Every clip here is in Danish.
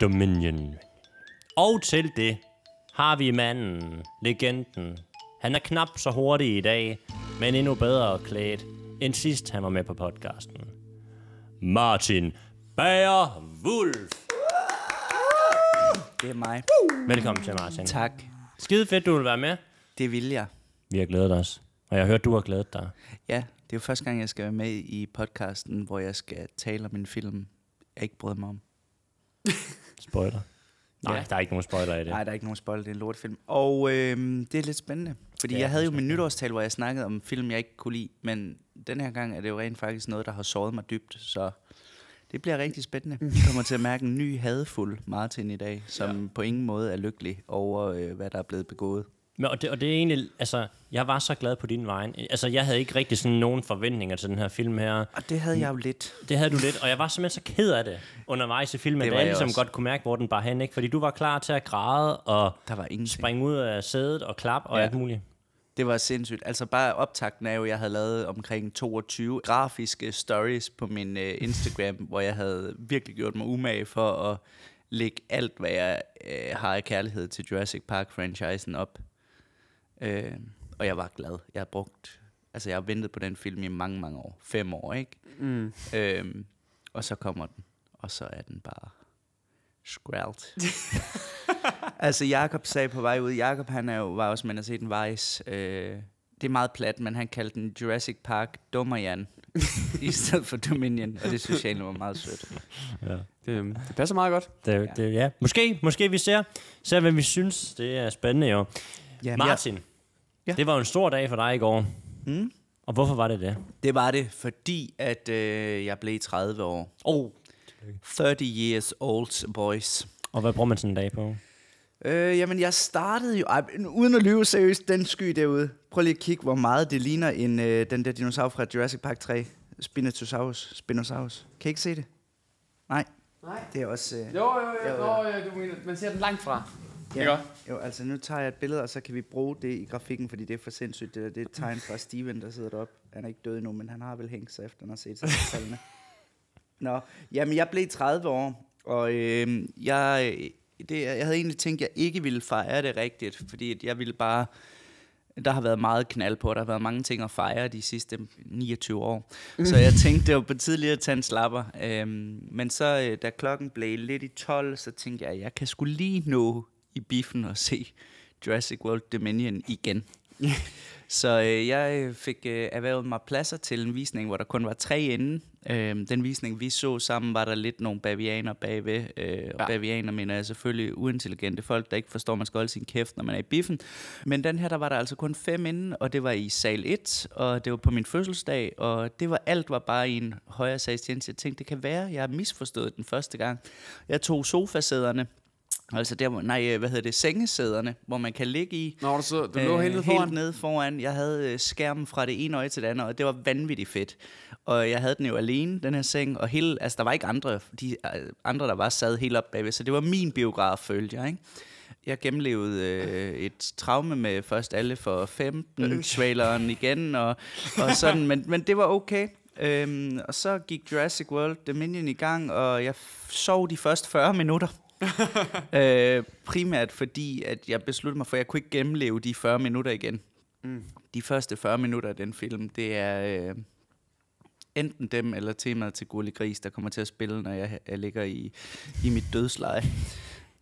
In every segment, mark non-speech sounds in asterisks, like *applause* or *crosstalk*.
Dominion. Og til det har vi manden, legenden. Han er knap så hurtig i dag, men endnu bedre klædt, end sidst han var med på podcasten. Martin Bager Wolf. Det er mig. Velkommen til, Martin. Tak. Skide fedt, du vil være med. Det vil jeg. Vi har glædet os. Og jeg har hørt, du har glædet dig. Ja, det er jo første gang, jeg skal være med i podcasten, hvor jeg skal tale om en film, jeg ikke bryder mig om. *laughs* spoiler. Nej, ja. der er ikke nogen spoiler i det. Nej, der er ikke nogen spoiler, det er en lortefilm. Og øh, det er lidt spændende, fordi ja, jeg havde jo min nytårstal, hvor jeg snakkede om film, jeg ikke kunne lide, men den her gang er det jo rent faktisk noget, der har såret mig dybt, så det bliver rigtig spændende. Vi kommer til at mærke en ny hadfuld Martin i dag, som ja. på ingen måde er lykkelig over, øh, hvad der er blevet begået. Men, og, det, og det er egentlig, altså, jeg var så glad på din vej. Altså, jeg havde ikke rigtig sådan nogen forventninger til den her film her. Og det havde jeg jo lidt. Det havde du lidt, og jeg var simpelthen så ked af det undervejs i filmen, det da alle som godt kunne mærke, hvor den bare hen, ikke? Fordi du var klar til at græde og der var ingenting. springe ud af sædet og klap og ja. alt muligt. Det var sindssygt. Altså bare optakten af, at jeg havde lavet omkring 22 grafiske stories på min øh, Instagram, *laughs* hvor jeg havde virkelig gjort mig umage for at lægge alt, hvad jeg øh, har i kærlighed til Jurassic Park-franchisen op. Øh, og jeg var glad. Jeg har brugt, altså jeg har ventet på den film i mange, mange år. Fem år, ikke? Mm. Øh, og så kommer den, og så er den bare Skrælt. *laughs* altså Jakob sagde på vej ud, Jakob han er jo, var også med at se den vejs... øh, det er meget plat, men han kaldte den Jurassic Park Dummerjan, i stedet for Dominion, og det synes jeg var meget sødt. Ja. Det, øhm, det passer meget godt. Det, det, ja. Måske, måske vi ser, ser, hvad vi synes. Det er spændende jo. Ja, Martin, jeg, Ja. Det var en stor dag for dig i går. Mm. Og hvorfor var det det? Det var det, fordi at øh, jeg blev 30 år. Oh. 30 years old, boys. Og hvad bruger man sådan en dag på? Øh, jamen, jeg startede jo... Ej, uden at lyve seriøst, den sky derude. Prøv lige at kigge, hvor meget det ligner en, øh, den der dinosaur fra Jurassic Park 3. Spinosaurus. Spinosaurus. Kan I ikke se det? Nej. Nej. Det er også... Øh, jo, jo, jo. jo. Nå, jo, du mener, man ser den langt fra. Ja. Ikke? Jo, altså nu tager jeg et billede, og så kan vi bruge det i grafikken, fordi det er for sindssygt. Det, det er et tegn fra Steven, der sidder op. Han er ikke død endnu, men han har vel hængt sig efter, han har set sig *laughs* Nå, jamen jeg blev 30 år, og øh, jeg, det, jeg havde egentlig tænkt, at jeg ikke ville fejre det rigtigt, fordi jeg ville bare... Der har været meget knald på, der har været mange ting at fejre de sidste 29 år. Så jeg *laughs* tænkte, det var på tidligere at tage en slapper. Øhm, men så, øh, da klokken blev lidt i 12, så tænkte jeg, at jeg kan skulle lige nå i biffen og se Jurassic World Dominion igen. så øh, jeg øh, fik øh, erhvervet mig pladser til en visning, hvor der kun var tre inde. Øh, den visning, vi så sammen, var der lidt nogle bavianer bagved. Øh, og ja. bavianer mener jeg selvfølgelig uintelligente folk, der ikke forstår, at man skal holde sin kæft, når man er i biffen. Men den her, der var der altså kun fem inde, og det var i sal 1, og det var på min fødselsdag, og det var alt var bare i en højere sagstjeneste. Jeg tænkte, det kan være, jeg har misforstået den første gang. Jeg tog sofasæderne, Altså der, nej, øh, hvad hedder det, sengesæderne, hvor man kan ligge i. Nå, så du lå øh, helt foran? Helt nede foran. Jeg havde øh, skærmen fra det ene øje til det andet, og det var vanvittigt fedt. Og jeg havde den jo alene, den her seng, og hele, altså der var ikke andre, de øh, andre, der var sad helt op bagved, så det var min biograf, følte jeg, ikke? Jeg gennemlevede øh, et traume med først alle for 15-traileren igen, og, og sådan, men, men det var okay. Øhm, og så gik Jurassic World Dominion i gang, og jeg sov de første 40 minutter. *laughs* øh, primært fordi, at jeg besluttede mig for, at jeg kunne ikke gennemleve de 40 minutter igen. Mm. De første 40 minutter af den film, det er øh, enten dem eller temaet til Gurli Gris, der kommer til at spille, når jeg, jeg ligger i, i mit dødsleje.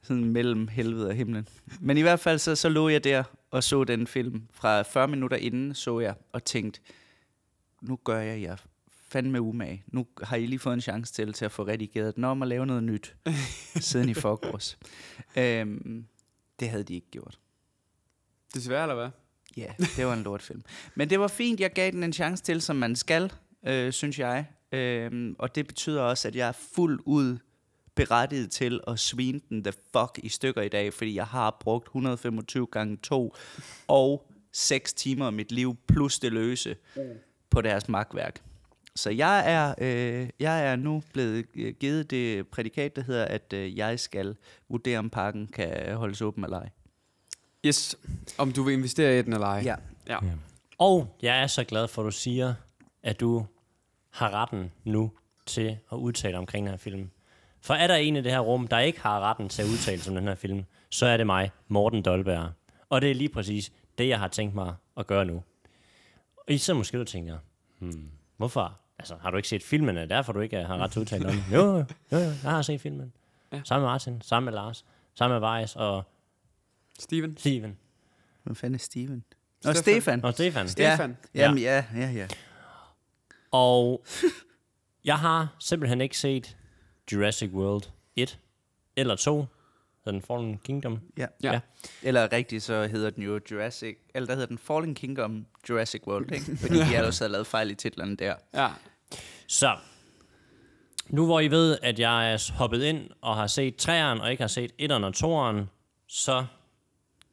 Sådan mellem helvede og himlen. Men i hvert fald, så, så lå jeg der og så den film. Fra 40 minutter inden så jeg og tænkte, nu gør jeg jer fandme umage. Nu har I lige fået en chance til, til at få redigeret den om og lave noget nyt, *laughs* siden i forgårs. Øhm, det havde de ikke gjort. Desværre, eller hvad? Ja, yeah, det var en film. Men det var fint, jeg gav den en chance til, som man skal, øh, synes jeg. Øhm, og det betyder også, at jeg er fuld ud berettiget til at svine den the fuck i stykker i dag, fordi jeg har brugt 125 gange 2 og 6 timer af mit liv plus det løse på deres magtværk. Så jeg er, øh, jeg er nu blevet øh, givet det prædikat, der hedder, at øh, jeg skal vurdere, om parken kan holdes åben eller ej. Yes, om du vil investere i den eller ej. Ja. ja. Og jeg er så glad for, at du siger, at du har retten nu til at udtale omkring den her film. For er der en i det her rum, der ikke har retten til at udtale sig om den her film, så er det mig, Morten Dolberg. Og det er lige præcis det, jeg har tænkt mig at gøre nu. Og I så måske du tænker, hmm, hvorfor altså, har du ikke set filmen? Er derfor, du ikke øh, har ret til udtale *laughs* om Jo, jo, jo, jo, jeg har set filmen. Ja. Sammen med Martin, sammen med Lars, sammen med Weiss og... Steven. Steven. Hvem fanden er Steven? Nå, Stefan. Stefan. Nå, Stefan. Stefan. Ja, jamen, ja, ja, ja. Og *laughs* jeg har simpelthen ikke set Jurassic World 1 eller 2, Hedder den Fallen Kingdom? Ja. ja. ja. Eller rigtigt, så hedder den jo Jurassic... Eller der hedder den Fallen Kingdom Jurassic World, ikke? *laughs* Fordi de har også lavet fejl i titlerne der. Ja. Så, nu hvor I ved, at jeg er hoppet ind og har set træerne og ikke har set etteren og toeren, så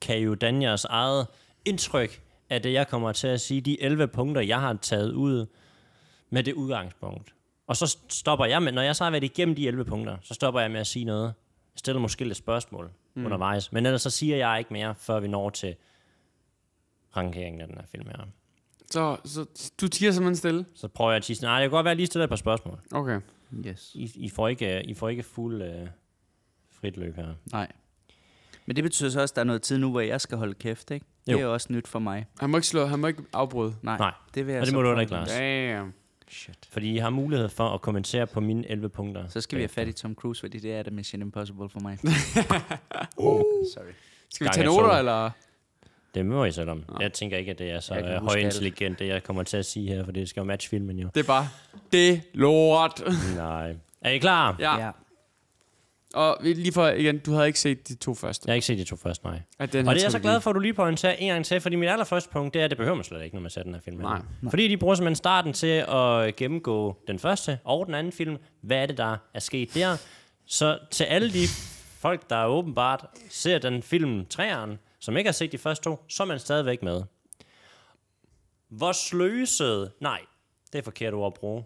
kan I jo danne jeres eget indtryk af det, jeg kommer til at sige, de 11 punkter, jeg har taget ud med det udgangspunkt. Og så stopper jeg med, når jeg så har været igennem de 11 punkter, så stopper jeg med at sige noget stiller måske lidt spørgsmål mm. undervejs, men ellers så siger jeg ikke mere, før vi når til rangeringen af den her film her. Så, så du tiger simpelthen stille? Så prøver jeg at tige. Nej, det kan godt være, at jeg lige stiller et par spørgsmål. Okay. Yes. I, I, får, ikke, I får ikke fuld øh, frit løb her. Nej. Men det betyder så også, at der er noget tid nu, hvor jeg skal holde kæft, ikke? Jo. Det er også nyt for mig. Han må ikke slå, han må ikke afbryde. Nej, Nej. det vil jeg Og det må du ikke, Lars. Damn. Shit. Fordi I har mulighed for at kommentere på mine 11 punkter. Så skal vi have fat i Tom Cruise, fordi det er det Mission Impossible for mig. oh. *laughs* Sorry. Skal vi tage noter, eller? Det må I selv om. Jeg tænker ikke, at det er så øh, uh, højintelligent, det jeg kommer til at sige her, for det skal jo matche filmen jo. Det er bare, det lort. Nej. Er I klar? Ja. ja. Og lige for igen, du havde ikke set de to første. Jeg har ikke set de to første, nej. At den og det er jeg så glad for, at du lige pointerer en gang til, fordi mit allerførste punkt, det er, at det behøver man slet ikke, når man ser den her film. Nej. nej. Fordi de bruger simpelthen starten til at gennemgå den første og den anden film. Hvad er det, der er sket der? Så til alle de folk, der åbenbart ser den film træeren, som ikke har set de første to, så er man stadigvæk med. Hvor sløset... Nej, det er forkert ord at bruge.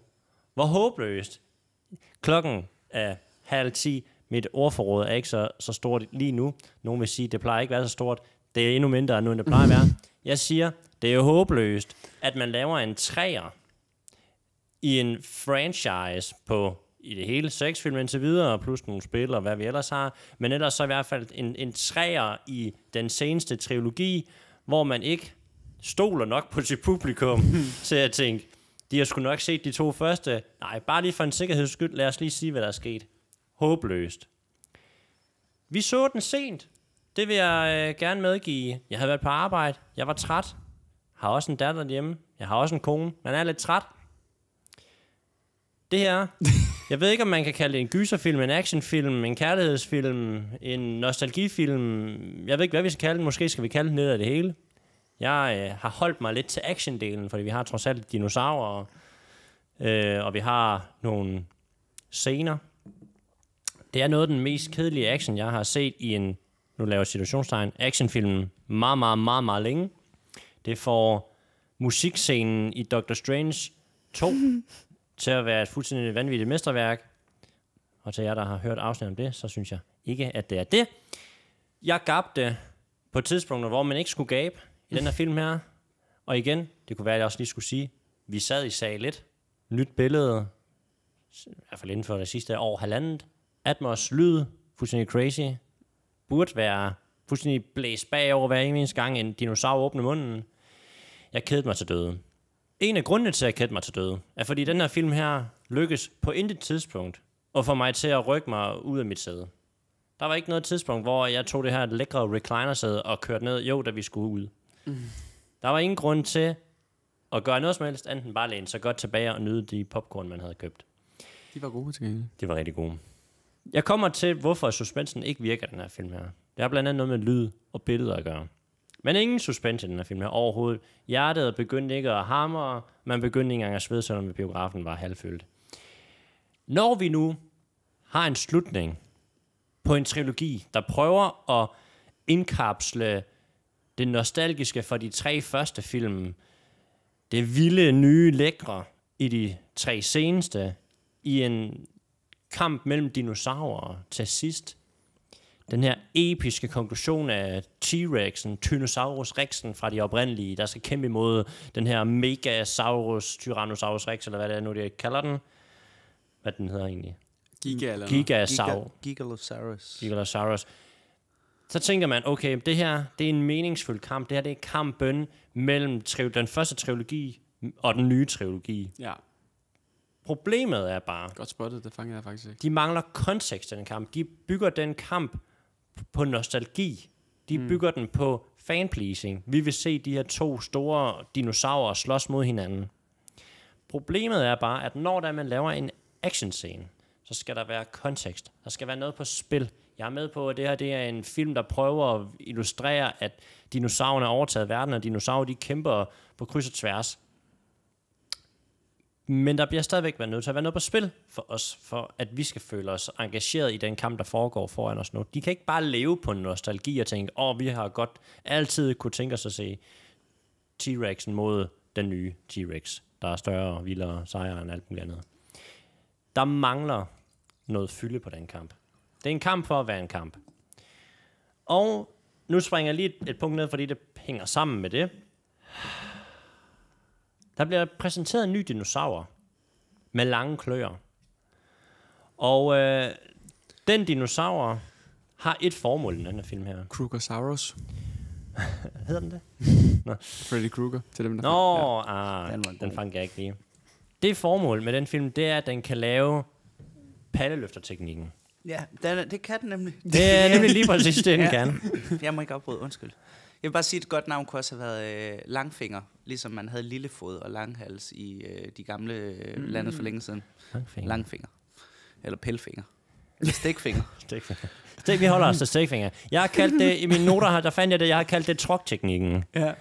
Hvor håbløst. Klokken er halv ti mit ordforråd er ikke så, så stort lige nu. Nogen vil sige, det plejer ikke at være så stort. Det er endnu mindre nu, end det plejer at være. Jeg siger, det er jo håbløst, at man laver en træer i en franchise på i det hele seks film indtil videre, plus nogle spil og hvad vi ellers har. Men ellers så i hvert fald en, en træer i den seneste trilogi, hvor man ikke stoler nok på sit publikum *laughs* til at tænke, de har sgu nok set de to første. Nej, bare lige for en sikkerheds skyld, lad os lige sige, hvad der er sket håbløst. Vi så den sent. Det vil jeg øh, gerne medgive. Jeg havde været på arbejde. Jeg var træt. Har også en datter hjemme. Jeg har også en kone. Man er lidt træt. Det her. *laughs* Jeg ved ikke, om man kan kalde det en gyserfilm, en actionfilm, en kærlighedsfilm, en nostalgifilm. Jeg ved ikke, hvad vi skal kalde den. Måske skal vi kalde den ned af det hele. Jeg øh, har holdt mig lidt til actiondelen, fordi vi har trods alt dinosaurer, øh, og vi har nogle scener, det er noget af den mest kedelige action, jeg har set i en, nu laver situationstegn, actionfilm meget, meget, meget, meget længe. Det får musikscenen i Doctor Strange 2 *laughs* til at være et fuldstændig vanvittigt mesterværk. Og til jer, der har hørt afsnit om det, så synes jeg ikke, at det er det. Jeg gabte på tidspunkter, hvor man ikke skulle gabe i den her film her. Og igen, det kunne være, at jeg også lige skulle sige, vi sad i sal lidt. Nyt billede, i hvert fald inden for det sidste år, halvandet. Atmos lyd, fuldstændig crazy, burde være fuldstændig blæst bagover hver eneste gang, en dinosaur åbner munden. Jeg kedede mig til døde. En af grundene til, at jeg kedede mig til døde, er fordi den her film her lykkes på intet tidspunkt og få mig til at rykke mig ud af mit sæde. Der var ikke noget tidspunkt, hvor jeg tog det her lækre reclinersæde og kørte ned, jo, da vi skulle ud. Mm. Der var ingen grund til at gøre noget som helst, enten bare læne så godt tilbage og nyde de popcorn, man havde købt. De var gode til gengæld. De var rigtig gode. Jeg kommer til, hvorfor suspensen ikke virker, den her film her. Det har blandt andet noget med lyd og billeder at gøre. Men ingen suspense i den her film her overhovedet. Hjertet begyndte ikke at hamre, man begyndte ikke engang at svede, selvom biografen var halvfyldt. Når vi nu har en slutning på en trilogi, der prøver at indkapsle det nostalgiske for de tre første film, det vilde, nye, lækre i de tre seneste, i en kamp mellem dinosaurer til sidst. Den her episke konklusion af T-Rexen, Tyrannosaurus Rexen fra de oprindelige, der skal kæmpe imod den her Megasaurus, Tyrannosaurus Rex, eller hvad det er nu, de kalder den. Hvad den hedder egentlig? Giga eller Gigasaur. Giga, Gigalosaurus. Gigalosaurus. Så tænker man, okay, det her det er en meningsfuld kamp. Det her det er kampen mellem den første trilogi og den nye trilogi. Ja. Problemet er bare... Godt spottet, det fanger jeg faktisk ikke. De mangler kontekst i den kamp. De bygger den kamp på nostalgi. De mm. bygger den på fanpleasing. Vi vil se de her to store dinosaurer slås mod hinanden. Problemet er bare, at når der man laver en actionscene, så skal der være kontekst. Der skal være noget på spil. Jeg er med på, at det her det er en film, der prøver at illustrere, at dinosaurerne har overtaget verden, og dinosaurer de kæmper på kryds og tværs. Men der bliver stadigvæk været nødt til at være noget på spil for os, for at vi skal føle os engageret i den kamp, der foregår foran os nu. De kan ikke bare leve på nostalgi og tænke, åh, oh, vi har godt altid kunne tænke os at se T-Rexen mod den nye T-Rex, der er større, vildere, sejere end alt muligt andet. Der mangler noget fylde på den kamp. Det er en kamp for at være en kamp. Og nu springer jeg lige et, et punkt ned, fordi det hænger sammen med det. Der bliver præsenteret en ny dinosaur med lange kløer. Og øh, den dinosaur har et formål i den her film her. Krugosaurus. *laughs* Hedder den det? *laughs* Nå. Freddy Krueger til dem, der Nå, ja. ah, den, den fang jeg ikke lige. Det formål med den film, det er, at den kan lave palleløfterteknikken. Ja, den, det kan den nemlig. Det er nemlig lige præcis det, den *laughs* ja. kan. Jeg må ikke afbryde, undskyld. Jeg vil bare sige, at et godt navn kunne også have været øh, langfinger, ligesom man havde lillefod og langhals i øh, de gamle øh, mm. landet for længe siden. Langfinger. langfinger. Eller pelfinger. Stikfinger. *laughs* Stikfinger. Stik, vi holder os til stikfinger. Jeg har kaldt det, i mine noter her, der fandt jeg det, jeg har kaldt det trokteknikken. Ja.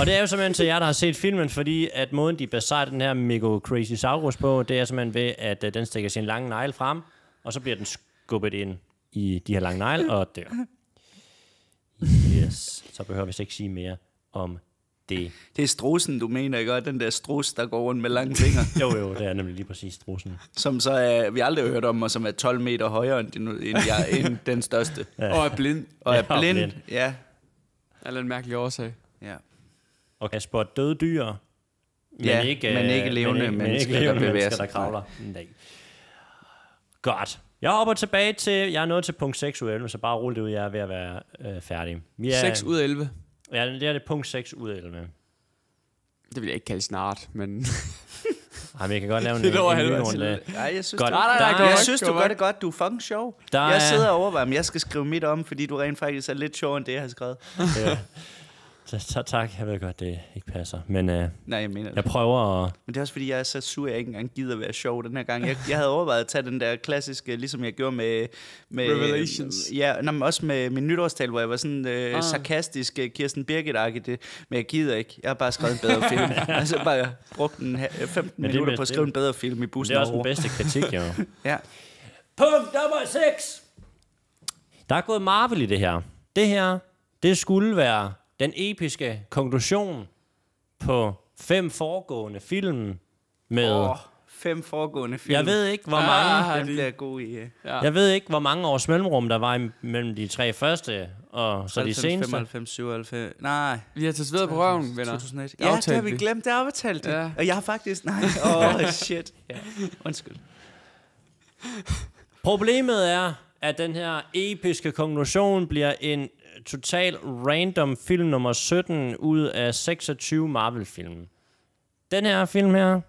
og det er jo simpelthen til jer, der har set filmen, fordi at måden, de besejrer den her Mego Crazy Saurus på, det er simpelthen ved, at øh, den stikker sin lange negl frem, og så bliver den skubbet ind i de her lange negl, og dør. *laughs* Yes, så behøver vi ikke sige mere om det. Det er strusen, du mener, ikke? den der strus, der går rundt med lange fingre. *laughs* jo, jo, det er nemlig lige præcis strusen. Som så er, vi aldrig har hørt om, og som er 12 meter højere end, den, end, jeg, end den største. *laughs* Ja. Og er blind. Og er ja, blind. blind. Ja. Eller en mærkelig årsag. Ja. Og Kasper, døde dyr, men, ja, ikke, men ikke øh, levende men ikke, mennesker, men ikke levende der mennesker, der kravler. Nej. Godt. Jeg hopper tilbage til, jeg er nået til punkt 6 ud af 11, så bare rul det ud, jeg er ved at være øh, færdig. Vi er, 6 ud af 11? Ja, det er det punkt 6 ud af 11. Det vil jeg ikke kalde snart, men... *laughs* Jamen, jeg kan godt lave *laughs* en, Lidt over en, en ny jeg synes, godt. Du, nej, nej, nej, jeg synes, du gør det godt. Du er fucking sjov. Der jeg sidder og overvejer, om jeg skal skrive mit om, fordi du rent faktisk er lidt sjovere, end det, jeg har skrevet. ja. *laughs* Så, tak, jeg ved godt, det ikke passer. Men øh, Nej, jeg, mener jeg det. prøver at... Men det er også fordi, jeg er så sur, at jeg ikke engang gider være sjov den her gang. Jeg, jeg havde overvejet at tage den der klassiske, ligesom jeg gjorde med... med Revelations. Ja, nej, men også med min nytårstal, hvor jeg var sådan øh, ah. sarkastisk øh, Kirsten birgit det, men jeg gider ikke. Jeg har bare skrevet en bedre film. altså *laughs* bare brugt en, 15 øh, men minutter på at skrive en bedre film i bussen. Det er også over. den bedste kritik, jo. *laughs* ja. Punkt nummer 6! Der er gået Marvel i det her. Det her, det skulle være den episke konklusion på fem foregående film med... Oh, fem foregående film. Jeg ved ikke, hvor ah, mange... Ah, den bliver god i. Øh. Ja. Jeg ved ikke, hvor mange års mellemrum, der var mellem de tre første og så de seneste. 95, 97... Nej. Vi har taget videre på røven, venner. 2001. Ja, det har vi glemt. Det aftalte talt. Ja. Og jeg har faktisk... Nej, *laughs* åh, oh, shit. Ja. Undskyld. Problemet er, at den her episke konklusion bliver en total random film nummer 17 ud af 26 Marvel-film. Den her film her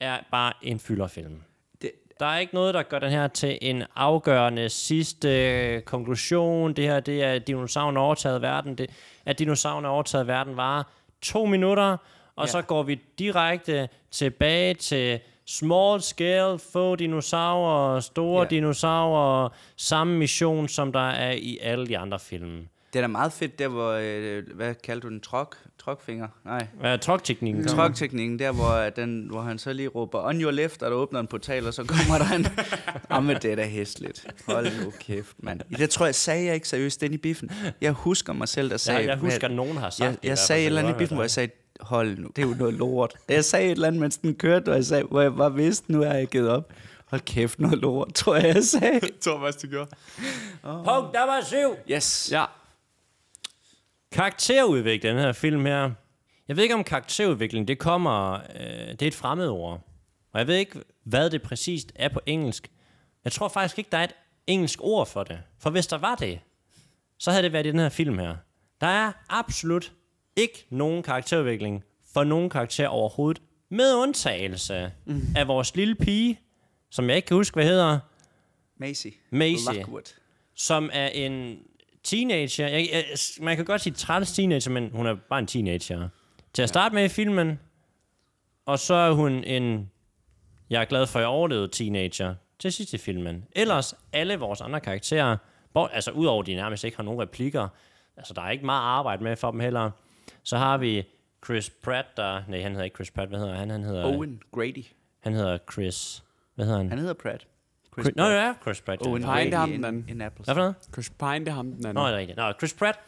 er bare en fylderfilm. Det... Der er ikke noget, der gør den her til en afgørende sidste øh, konklusion. Det her, det er, at dinosauren overtaget verden. Det, at dinosauren overtaget verden var to minutter, og ja. så går vi direkte tilbage til small scale, få dinosaurer, store yeah. dinosaurer, samme mission, som der er i alle de andre film. Det er da meget fedt, der hvor, øh, hvad kaldte du den, trok? Trokfinger? Nej. Ja, trokteknikken. Trokteknikken, der hvor, øh, den, hvor han så lige råber, on your left, og der åbner en portal, og så kommer der en, oh, *laughs* det er da hæsligt. Hold nu kæft, mand. Det tror jeg, sagde jeg ikke seriøst den i biffen. Jeg husker mig selv, der sagde... Ja, jeg husker, at nogen har sagt jeg, det. Jeg, jeg sagde et eller andet i biffen, hvor jeg sagde, hold nu, det er jo noget lort. Jeg sagde et eller andet, mens den kørte, og jeg sagde, hvor jeg bare vidste, nu er jeg givet op. Hold kæft, noget lort, *laughs* tror jeg, jeg sagde. Thomas, du gjorde. Oh. Punkt nummer syv. Yes. Ja. Karakterudvikling, den her film her. Jeg ved ikke, om karakterudvikling, det kommer... Øh, det er et fremmedord. Og jeg ved ikke, hvad det præcist er på engelsk. Jeg tror faktisk ikke, der er et engelsk ord for det. For hvis der var det, så havde det været i den her film her. Der er absolut ikke nogen karakterudvikling for nogen karakter overhovedet, med undtagelse mm. af vores lille pige, som jeg ikke kan huske, hvad hedder. Macy. Macy. Lockwood. Som er en teenager. Jeg, jeg, man kan godt sige træls teenager, men hun er bare en teenager. Til at starte med i filmen, og så er hun en, jeg er glad for, at jeg overlevede teenager til sidst i filmen. Ellers alle vores andre karakterer, hvor, altså udover de nærmest ikke har nogen replikker, altså der er ikke meget arbejde med for dem heller, så har vi Chris Pratt, der... Nej, han hedder ikke Chris Pratt. Hvad hedder han? Han hedder... Owen Grady. Han hedder Chris... Hvad hedder han? Han hedder Pratt. Chris Chris, Nå, ja, Chris Pratt. Owen Pine, det er ham den anden. Hvad for noget? Chris Pine, det er ham den anden. Nå, det er rigtigt. Nå, Chris Pratt.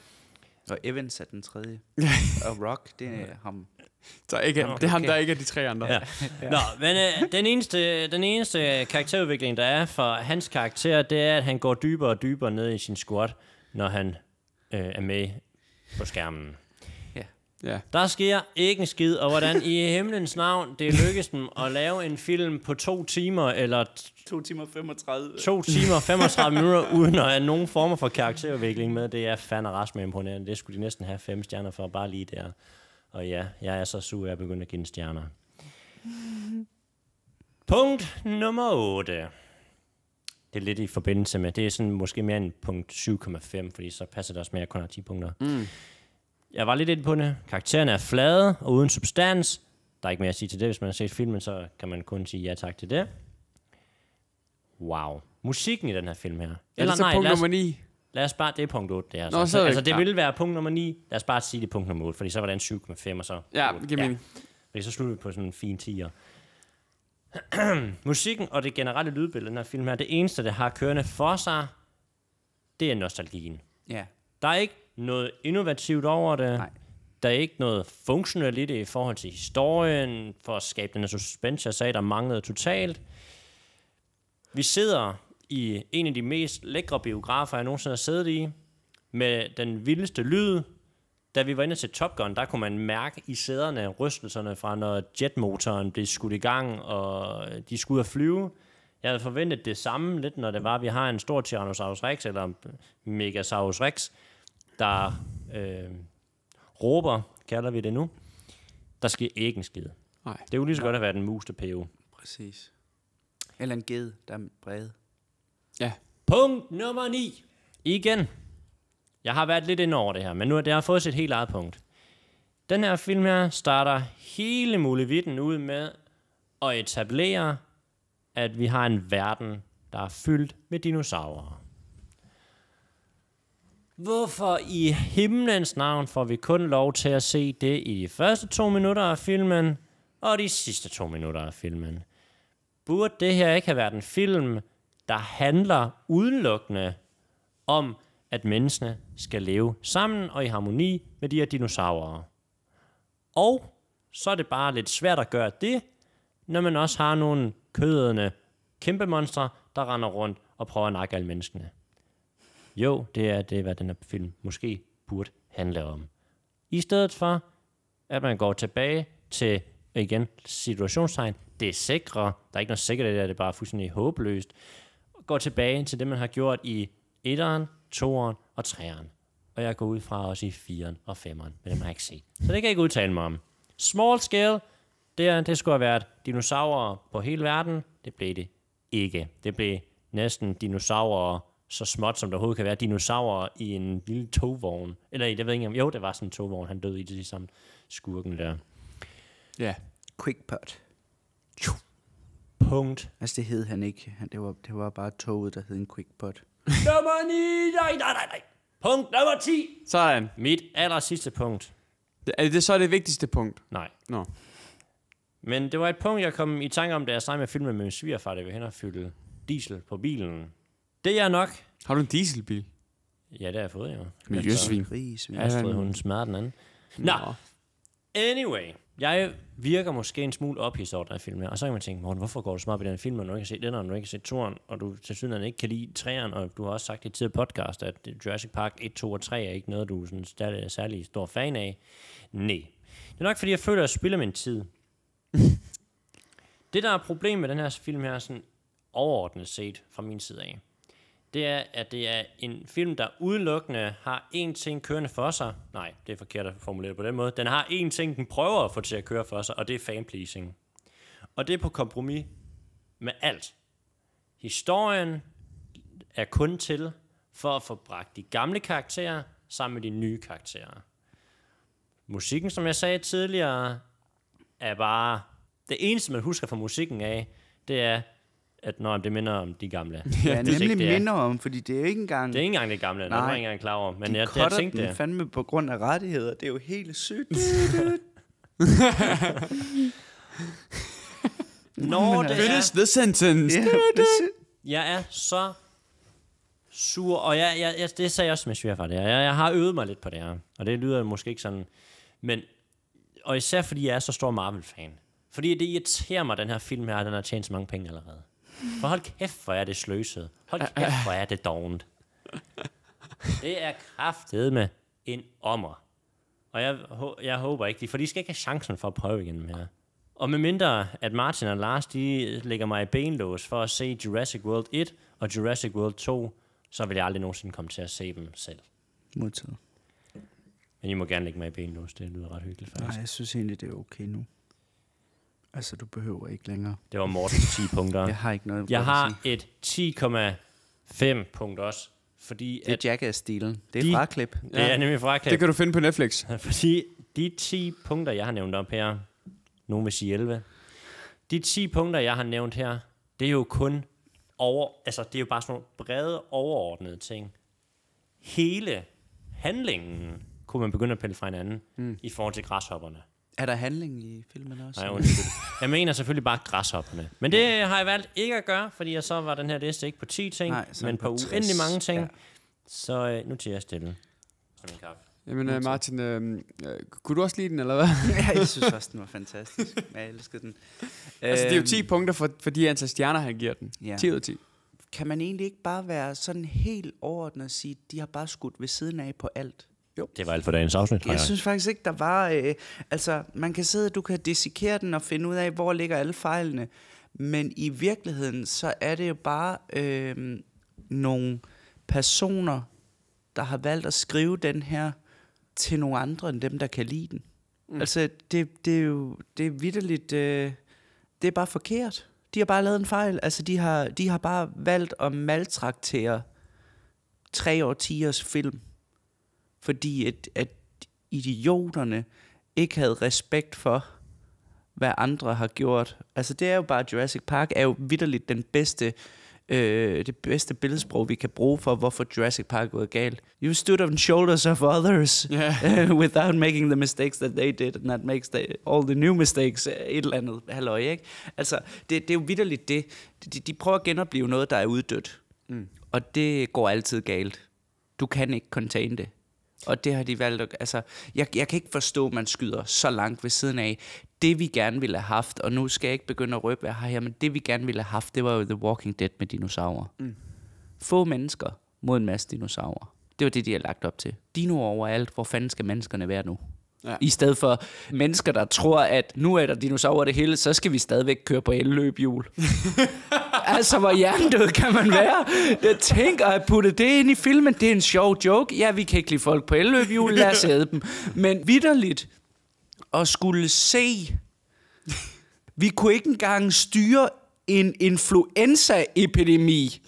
Og Evans er den tredje. *laughs* og Rock, det er ham. Så ikke, okay. det er ham, der ikke er de tre andre. ja. *laughs* Nå, men øh, den, eneste, den eneste karakterudvikling, der er for hans karakter, det er, at han går dybere og dybere ned i sin squat, når han øh, er med på skærmen. Ja. Der sker ikke en skid, og hvordan i himlens navn det lykkedes dem at lave en film på to timer, eller... To timer 35. To timer 35 minutter, uden at have nogen former for karakterudvikling med. Det er fandme rasme imponerende. Det skulle de næsten have fem stjerner for, bare lige der. Og ja, jeg er så sur, at jeg begynder at give den stjerner. Punkt nummer 8. Det er lidt i forbindelse med, det er sådan måske mere en punkt 7,5, fordi så passer det også med, at jeg kun har 10 punkter. Mm jeg var lidt inde på det. Karaktererne er flade og uden substans. Der er ikke mere at sige til det. Hvis man har set filmen, så kan man kun sige ja tak til det. Wow. Musikken i den her film her. Eller det så nej, punkt nummer 9? Lad os bare, det er punkt 8, det her. Så. Nå, så det altså, det ville være punkt nummer 9. Lad os bare sige, det er punkt nummer 8, fordi så var det en 7,5 og så... Ja, giv mig. Ja. Fordi så slutter vi på sådan en fin 10'er. *clears throat* Musikken og det generelle lydbillede i den her film her, det eneste, det har kørende for sig, det er nostalgien. Ja. Der er ikke noget innovativt over det. Nej. Der er ikke noget funktionelt i det i forhold til historien, for at skabe den her suspense, jeg sagde, der manglede totalt. Vi sidder i en af de mest lækre biografer, jeg nogensinde har siddet i, med den vildeste lyd. Da vi var inde til Top Gun, der kunne man mærke i sæderne rystelserne fra, når jetmotoren blev skudt i gang, og de skulle ud at flyve. Jeg havde forventet det samme lidt, når det var, at vi har en stor Tyrannosaurus Rex, eller Megasaurus Rex, der øh, råber, kalder vi det nu, der sker ikke en skid. Nej. Det er jo lige så Nej. godt at være den mus, der pæve. Præcis. Eller en ged, der er brede. Ja. Punkt nummer 9. Igen. Jeg har været lidt ind over det her, men nu det har jeg fået sit helt eget punkt. Den her film her starter hele muligheden ud med at etablere, at vi har en verden, der er fyldt med dinosaurer. Hvorfor i himlens navn får vi kun lov til at se det i de første to minutter af filmen, og de sidste to minutter af filmen? Burde det her ikke have været en film, der handler udelukkende om, at menneskene skal leve sammen og i harmoni med de her dinosaurer? Og så er det bare lidt svært at gøre det, når man også har nogle kødende kæmpe monstre, der render rundt og prøver at nakke alle menneskene. Jo, det er det, hvad den her film måske burde handle om. I stedet for, at man går tilbage til, igen, situationstegn, det er sikre, der er ikke noget sikkert det er, det er bare fuldstændig håbløst, går tilbage til det, man har gjort i 1'eren, 2'eren og 3'eren. Og jeg går ud fra også i 4'eren og 5'eren, men det har jeg ikke set. Så det kan jeg ikke udtale mig om. Small scale, det, det skulle have været dinosaurer på hele verden. Det blev det ikke. Det blev næsten dinosaurer så småt, som der overhovedet kan være, dinosaurer i en lille togvogn. Eller jeg ved ikke, om, jo, det var sådan en togvogn, han døde i det samme skurken der. Ja. Yeah. Quickpot. Punkt. Altså, det hed han ikke. Han, det, var, det var bare toget, der hed en quickpot. *laughs* nummer 9! Nej, nej, nej, nej. Punkt nummer 10! Sådan. Mit aller sidste punkt. Det, er det så det vigtigste punkt? Nej. Nå. No. Men det var et punkt, jeg kom i tanke om, da jeg snakkede med filmen med min svigerfar, der vi hen og fylde diesel på bilen. Det er jeg nok. Har du en dieselbil? Ja, det har jeg fået, ja. Miljøsvin. Altså, Rigsvin. Astrid, hun smadrer den anden. Nå. Anyway. Jeg virker måske en smule op over den her film her, og så kan man tænke, Morten, hvorfor går du så meget i den her film, når du ikke har set den, og du ikke har set toren, og du til synligheden ikke kan lide træeren, og du har også sagt i tid podcast, at Jurassic Park 1, 2 og 3 er ikke noget, du sådan er særlig stor fan af. Nej. Det er nok, fordi jeg føler, at jeg spilder min tid. *laughs* det, der er problemet med den her film her, sådan overordnet set fra min side af, det er, at det er en film, der udelukkende har én ting kørende for sig. Nej, det er forkert at formulere på den måde. Den har én ting, den prøver at få til at køre for sig, og det er fanpleasing. Og det er på kompromis med alt. Historien er kun til for at få bragt de gamle karakterer sammen med de nye karakterer. Musikken, som jeg sagde tidligere, er bare... Det eneste, man husker fra musikken af, det er, at når det minder om de gamle. *laughs* Ja, det nemlig ikke, det er. minder om, fordi det er ikke engang... Det er ikke engang det gamle, Nej, det er ikke engang klar over. Men de jeg, jeg, jeg tænkte det. fandme på grund af rettigheder. Det er jo helt sygt. *laughs* *laughs* Når det altså- Finish er... the sentence. Yeah, det jeg er så sur, og jeg, jeg, jeg, det sagde jeg også med svigerfar, det her. Jeg, jeg har øvet mig lidt på det her, og det lyder måske ikke sådan, men, og især fordi jeg er så stor Marvel-fan. Fordi det irriterer mig, den her film her, den har tjent så mange penge allerede. For hold kæft, hvor er det sløset. Hold kæft, hvor er det dovent. Det er kraftet med en ommer. Og jeg, jeg håber ikke, for de skal ikke have chancen for at prøve igen her. Og med mindre, at Martin og Lars, de lægger mig i benlås for at se Jurassic World 1 og Jurassic World 2, så vil jeg aldrig nogensinde komme til at se dem selv. Modtaget. Men I må gerne lægge mig i benlås, det lyder ret hyggeligt faktisk. Nej, jeg synes egentlig, det er okay nu. Altså, du behøver ikke længere. Det var Mortens 10 punkter. jeg har ikke noget Jeg har et 10,5 punkt også. Fordi det er Jackass-stilen. Det er de, fraklip. Det er nemlig fraklip. Det kan du finde på Netflix. *laughs* fordi de 10 punkter, jeg har nævnt op her, nogen vil sige 11, de 10 punkter, jeg har nævnt her, det er jo kun over, altså det er jo bare sådan nogle brede, overordnede ting. Hele handlingen kunne man begynde at pille fra hinanden mm. i forhold til græshopperne. Er der handling i filmen også? Nej, undskyld. Jeg mener selvfølgelig bare græshopperne. Men det ja. har jeg valgt ikke at gøre, fordi jeg så var den her liste ikke på 10 ting, Nej, men på, på uendelig mange ting. Ja. Så øh, nu til jeg stille. Så min kaffe. Jamen øh, Martin, øh, øh, kunne du også lide den, eller hvad? *laughs* ja, jeg synes også, den var fantastisk. *laughs* Jeg elskede den. altså, det er jo 10 øhm, punkter for, for de antal stjerner, han giver den. Ja. 10 ud af 10. Kan man egentlig ikke bare være sådan helt overordnet og sige, de har bare skudt ved siden af på alt? Jo. Det var alt for dagens afsnit. Jeg, jeg synes faktisk ikke, der var... Øh, altså, man kan sidde, du kan dissekere den og finde ud af, hvor ligger alle fejlene. Men i virkeligheden, så er det jo bare øh, nogle personer, der har valgt at skrive den her til nogle andre end dem, der kan lide den. Mm. Altså, det, det er jo det er vidderligt... Øh, det er bare forkert. De har bare lavet en fejl. Altså, de har, de har bare valgt at maltraktere tre årtiers film fordi at, at idioterne ikke havde respekt for, hvad andre har gjort. Altså det er jo bare, Jurassic Park er jo vidderligt den bedste, øh, det bedste billedsprog, vi kan bruge for, hvorfor Jurassic Park er gået galt. You stood on shoulders of others yeah. Øh, without making the mistakes that they did, and that makes the, all the new mistakes, øh, et eller andet halløj, ikke? Altså, det, det er jo vidderligt det. De, de prøver at genopleve noget, der er uddødt. Mm. Og det går altid galt. Du kan ikke contain det. Og det har de valgt at... Altså, jeg, jeg kan ikke forstå, at man skyder så langt ved siden af. Det, vi gerne ville have haft, og nu skal jeg ikke begynde at røbe, hvad jeg har her, men det, vi gerne ville have haft, det var jo The Walking Dead med dinosaurer. Mm. Få mennesker mod en masse dinosaurer. Det var det, de har lagt op til. Dino overalt. Hvor fanden skal menneskerne være nu? Ja. I stedet for mennesker, der tror, at nu er der dinosaurer det hele, så skal vi stadigvæk køre på elløbhjul. *laughs* altså, hvor hjernedød kan man være? Jeg tænker at putte det ind i filmen. Det er en sjov joke. Ja, vi kan ikke lide folk på elløbhjul. Lad os æde dem. Men vidderligt at skulle se... Vi kunne ikke engang styre en influenzaepidemi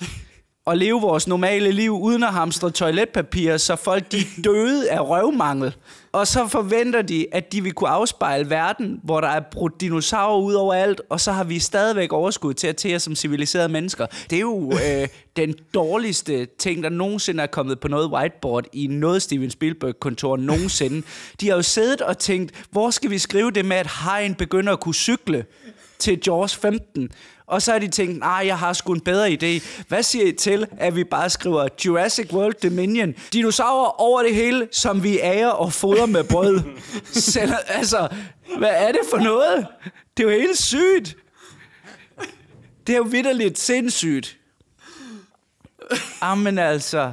at leve vores normale liv uden at hamstre toiletpapir, så folk de *laughs* døde af røvmangel. Og så forventer de, at de vil kunne afspejle verden, hvor der er brudt dinosaurer ud over alt, og så har vi stadigvæk overskud til at tage som civiliserede mennesker. Det er jo øh, *laughs* den dårligste ting, der nogensinde er kommet på noget whiteboard i noget Steven Spielberg-kontor nogensinde. De har jo siddet og tænkt, hvor skal vi skrive det med, at hegen begynder at kunne cykle? til Jaws 15. Og så har de tænkt, nej, ah, jeg har sgu en bedre idé. Hvad siger I til, at vi bare skriver Jurassic World Dominion? Dinosaurer over det hele, som vi ærer og fodrer med brød. *laughs* Selv, altså, hvad er det for noget? Det er jo helt sygt. Det er jo vidderligt sindssygt. Amen altså. Jeg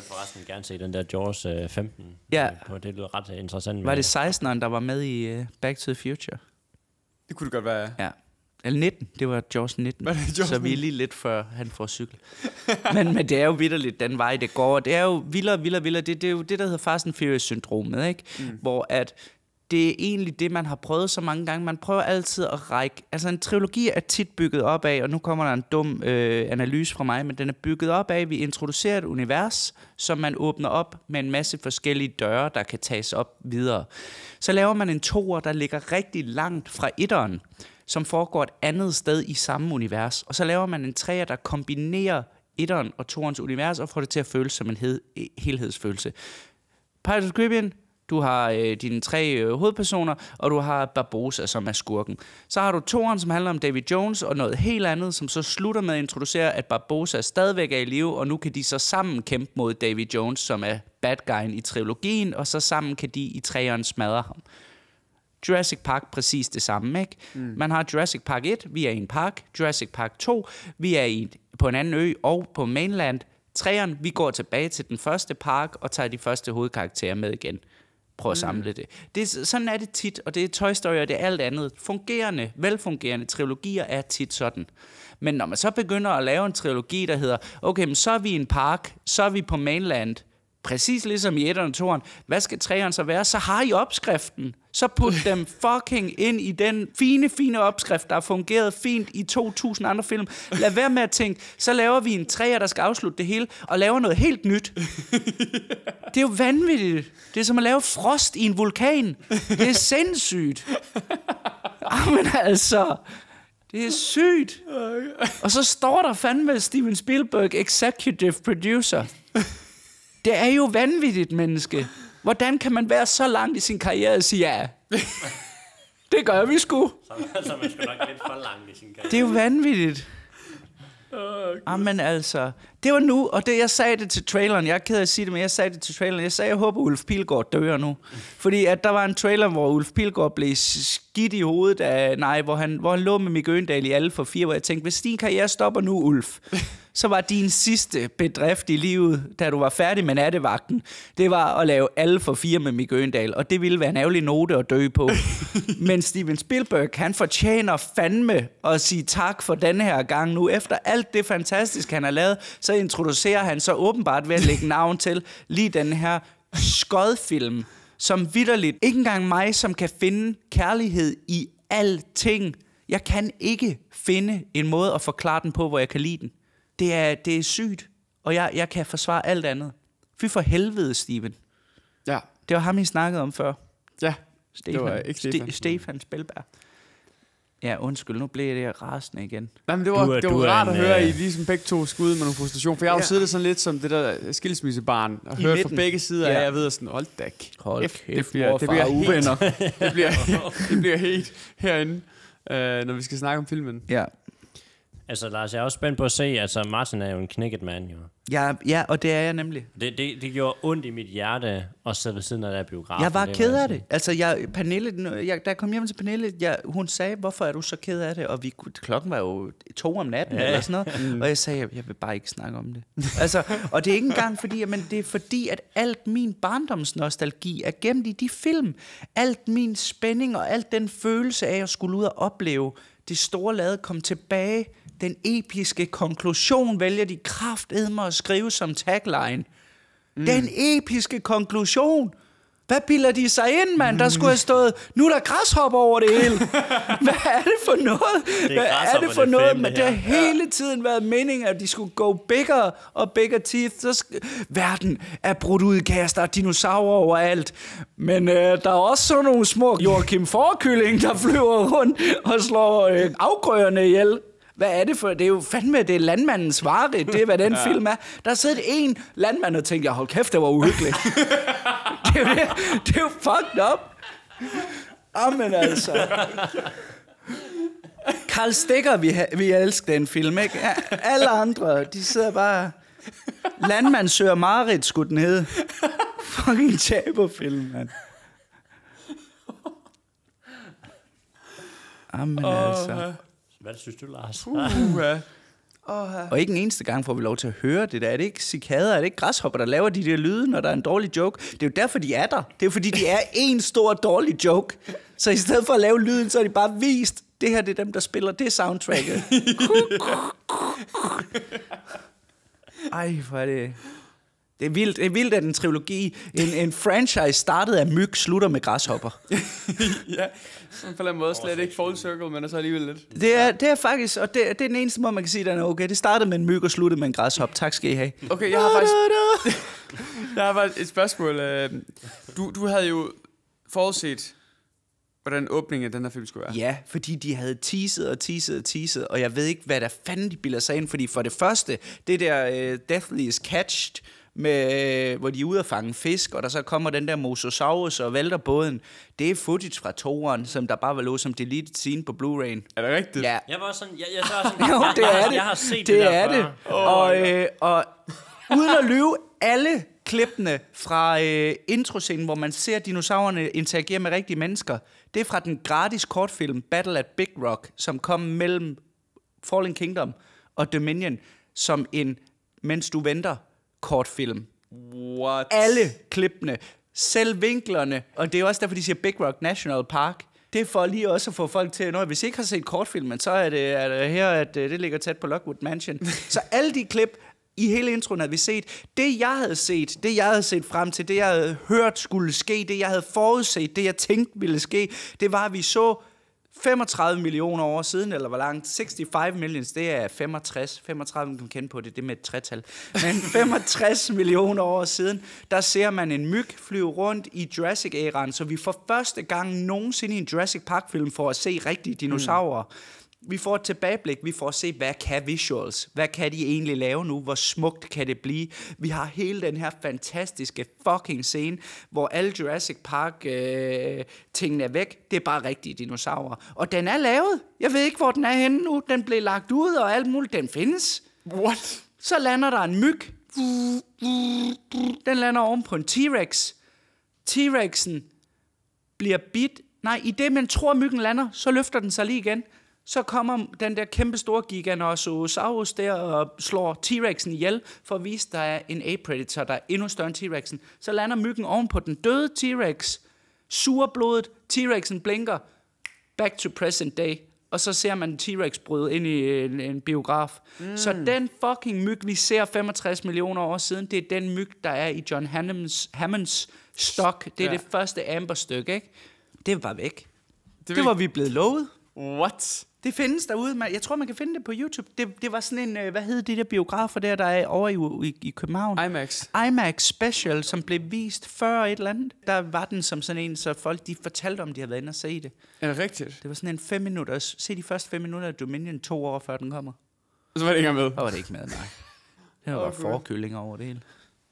vil forresten gerne se den der Jaws 15. Øh, ja. Det lyder ret interessant. Var det 16'eren, der var med i øh, Back to the Future? Det kunne det godt være, ja. Eller 19, det var Jaws 19. Var det Jaws så vi er lige lidt før han får cykel. *laughs* men, men det er jo vidderligt den vej, det går. Det er jo vildere, vildere, vildere. Det, det er jo det, der hedder Fast and Furious-syndromet, ikke? Mm. Hvor at det er egentlig det, man har prøvet så mange gange. Man prøver altid at række... Altså, en trilogi er tit bygget op af, og nu kommer der en dum øh, analyse fra mig, men den er bygget op af, at vi introducerer et univers, som man åbner op med en masse forskellige døre, der kan tages op videre. Så laver man en toer, der ligger rigtig langt fra etteren, som foregår et andet sted i samme univers. Og så laver man en træer, der kombinerer etteren og toerens univers, og får det til at føles som en helhedsfølelse. Pirates of Caribbean du har øh, dine tre øh, hovedpersoner, og du har Barbosa, som er skurken. Så har du toren, som handler om David Jones, og noget helt andet, som så slutter med at introducere, at Barbosa stadigvæk er i live, og nu kan de så sammen kæmpe mod David Jones, som er bad guyen i trilogien, og så sammen kan de i træerne smadre ham. Jurassic Park præcis det samme, ikke? Mm. Man har Jurassic Park 1, vi er i en park. Jurassic Park 2, vi er i, på en anden ø og på mainland. Træerne, vi går tilbage til den første park og tager de første hovedkarakterer med igen prøve at mm. samle det. det er, sådan er det tit, og det er Toy Story, og det er alt andet. Fungerende, velfungerende trilogier er tit sådan. Men når man så begynder at lave en trilogi, der hedder, okay, men så er vi i en park, så er vi på mainland, præcis ligesom i 1'eren og 2'eren, hvad skal 3'eren så være? Så har I opskriften. Så put *laughs* dem fucking ind i den fine, fine opskrift, der har fungeret fint i 2.000 andre film. Lad være med at tænke, så laver vi en træer, der skal afslutte det hele, og laver noget helt nyt. *laughs* Det er jo vanvittigt. Det er som at lave frost i en vulkan. Det er sindssygt. Jamen *laughs* ah, altså, det er sygt. Og så står der fandme Steven Spielberg, executive producer. Det er jo vanvittigt, menneske. Hvordan kan man være så langt i sin karriere og sige ja? *laughs* Det gør vi sgu. Så, så man skal nok lidt for langt i sin karriere. Det er jo vanvittigt. Oh, Amen altså, det var nu, og det, jeg sagde det til traileren. Jeg er ked af at sige det, men jeg sagde det til traileren. Jeg sagde, jeg håber, Ulf Pilgaard dør nu. Fordi at der var en trailer, hvor Ulf Pilgaard blev skidt i hovedet af... Nej, hvor han, hvor han lå med Mikke Øndal i alle for fire, hvor jeg tænkte, hvis din karriere stopper nu, Ulf, så var din sidste bedrift i livet, da du var færdig med nattevagten, det var at lave alle for fire med Mikke Øndal, og det ville være en ærgerlig note at dø på. *laughs* Men Steven Spielberg, han fortjener fandme at sige tak for den her gang nu. Efter alt det fantastiske, han har lavet, så introducerer han så åbenbart ved at lægge navn til lige den her skodfilm, som vidderligt ikke engang mig, som kan finde kærlighed i alting. Jeg kan ikke finde en måde at forklare den på, hvor jeg kan lide den. Det er, det er sygt, og jeg, jeg kan forsvare alt andet. Fy for helvede, Steven. Ja. Det var ham, I snakkede om før. Ja, Stefan, det var ikke Stefan. Ste- Stefan Spelberg. Ja, undskyld, nu blev det rasende igen. Nej, men det var, du, er, det var du rart en, at høre, at I ligesom begge to skud med nogle frustration, for jeg har jo siddet sådan lidt som det der øh, skilsmissebarn, og I hørt midten. fra begge sider, ja. og jeg ved sådan, hold da Hold kæft, det bliver, det bliver uvenner. *laughs* det, bliver, det bliver helt herinde, øh, når vi skal snakke om filmen. Ja, Altså, Lars, jeg er også spændt på at se, altså, Martin er jo en knækket mand, jo. Ja, ja, og det er jeg nemlig. Det, det, det gjorde ondt i mit hjerte at sidde ved siden af der biografen. Jeg var det, ked af det. Altså, jeg, Pernille, jeg, da jeg kom hjem til Pernille, jeg, hun sagde, hvorfor er du så ked af det? Og vi, klokken var jo to om natten ja. eller sådan noget. *laughs* Mm. Og jeg sagde, jeg vil bare ikke snakke om det. *laughs* altså, og det er ikke engang fordi, men det er fordi, at alt min barndomsnostalgi er gemt i de film. Alt min spænding og alt den følelse af at skulle ud og opleve det store lade kom tilbage den episke konklusion vælger de kraftedme at skrive som tagline. Mm. Den episke konklusion. Hvad bilder de sig ind, mand? Der skulle have stået, nu er der græshop over det hele. *laughs* Hvad er det for noget? Hvad er det for noget? Men det har hele tiden været meningen, at de skulle gå bigger og bigger teeth. Så Verden er brudt der er dinosaurer overalt. Men øh, der er også sådan nogle små Joachim Forkylling, der flyver rundt og slår øh, afgrøerne ihjel. Hvad er det for? Det er jo fandme, det er landmandens varit. Det er, hvad den ja. film er. Der sidder en landmand og tænker, hold kæft, det var uhyggeligt. *laughs* det, er jo det, det er jo fucked up. Amen altså. Karl Stikker, vi, vi elsker den film, ikke? Alle andre, de sidder bare... Landmand søger Marit, skulle den hedde. Fucking taberfilm, mand. Amen oh, altså. Hvad synes du, Lars? Uh, uh. Uh-huh. Og ikke en eneste gang får vi lov til at høre det der. Er det ikke cikader? Er det ikke græshopper, der laver de der lyde, når der er en dårlig joke? Det er jo derfor, de er der. Det er jo fordi, de er en stor dårlig joke. Så i stedet for at lave lyden, så er de bare vist, det her det er dem, der spiller det soundtracket. *laughs* Ej, hvor er det... Det er vildt, det er vildt at en trilogi, en, en franchise startet af myg, slutter med græshopper. *laughs* ja, sådan på en måde slet ikke full circle, men så alligevel lidt. Det er, det er faktisk, og det, det er den eneste måde, man kan sige, den er okay. Det startede med en myg og sluttede med en græshop. Tak skal I have. Okay, jeg har faktisk, *laughs* jeg har faktisk et spørgsmål. Øh, du, du havde jo forudset, hvordan åbningen af den her film skulle være. Ja, fordi de havde teaset og teaset og teaset, og jeg ved ikke, hvad der fanden de billeder sig ind, fordi for det første, det der uh, Deathly is Catched, med, øh, hvor de er ude at fange fisk, og der så kommer den der Mosasaurus og vælter båden. Det er footage fra toeren, som der bare var lå som deleted scene på Blu-ray'en. Er det rigtigt? Ja. Jeg var sådan, jeg, jeg, så sådan, *laughs* jo, det jeg, er jeg, det. Jeg har set det, det der er før. det. Oh, og, øh, og uden at lyve, alle klippene fra øh, introscenen, hvor man ser dinosaurerne interagere med rigtige mennesker, det er fra den gratis kortfilm Battle at Big Rock, som kom mellem Fallen Kingdom og Dominion, som en, mens du venter, kortfilm. What? Alle klippene, selv vinklerne. Og det er også derfor, de siger Big Rock National Park. Det er for lige også at få folk til at nå, hvis I ikke har set kortfilmen, så er det, er det her, at øh, det ligger tæt på Lockwood Mansion. *laughs* så alle de klip, i hele introen havde vi set. Det, jeg havde set, det, jeg havde set frem til, det, jeg havde hørt skulle ske, det, jeg havde forudset, det, jeg tænkte ville ske, det var, at vi så 35 millioner år siden, eller hvor langt? 65 millions, det er 65. 35, man kan kende på det, det med et tretal. Men 65 *laughs* millioner år siden, der ser man en myg flyve rundt i Jurassic-æraen, så vi for første gang nogensinde i en Jurassic Park-film får at se rigtige dinosaurer. Mm. Vi får et tilbageblik, vi får at se, hvad kan visuals? Hvad kan de egentlig lave nu? Hvor smukt kan det blive? Vi har hele den her fantastiske fucking scene, hvor alle Jurassic Park øh, tingene er væk. Det er bare rigtige dinosaurer. Og den er lavet. Jeg ved ikke, hvor den er henne nu. Den blev lagt ud og alt muligt. Den findes. What? Så lander der en myg. Den lander oven på en T-Rex. T-Rexen bliver bit. Nej, i det man tror, myggen lander, så løfter den sig lige igen så kommer den der kæmpe store Giganotosaurus der og øh, slår T-Rexen ihjel for at vise, at der er en A-predator, der er endnu større end T-Rexen. Så lander myggen oven på den døde T-Rex, blodet, T-Rexen blinker, back to present day, og så ser man T-Rex bryde ind i en, en biograf. Mm. Så den fucking myg, vi ser 65 millioner år siden, det er den myg, der er i John Hammonds, Hammonds stok. Det er ja. det første Amber-stykke, ikke? Det var væk. Det, det var vi blevet lovet. What? Det findes derude. jeg tror, man kan finde det på YouTube. Det, det var sådan en, øh, hvad hedder de der biografer der, der er over i, i, i København? IMAX. IMAX Special, som blev vist før et eller andet. Der var den som sådan en, så folk de fortalte om, de havde været inde og se det. Er det rigtigt? Det var sådan en fem minutter. Se de første fem minutter af Dominion to år, før den kommer. Så var det ikke med. Så var det ikke med, nej. Det var okay. forkyllinger over det hele.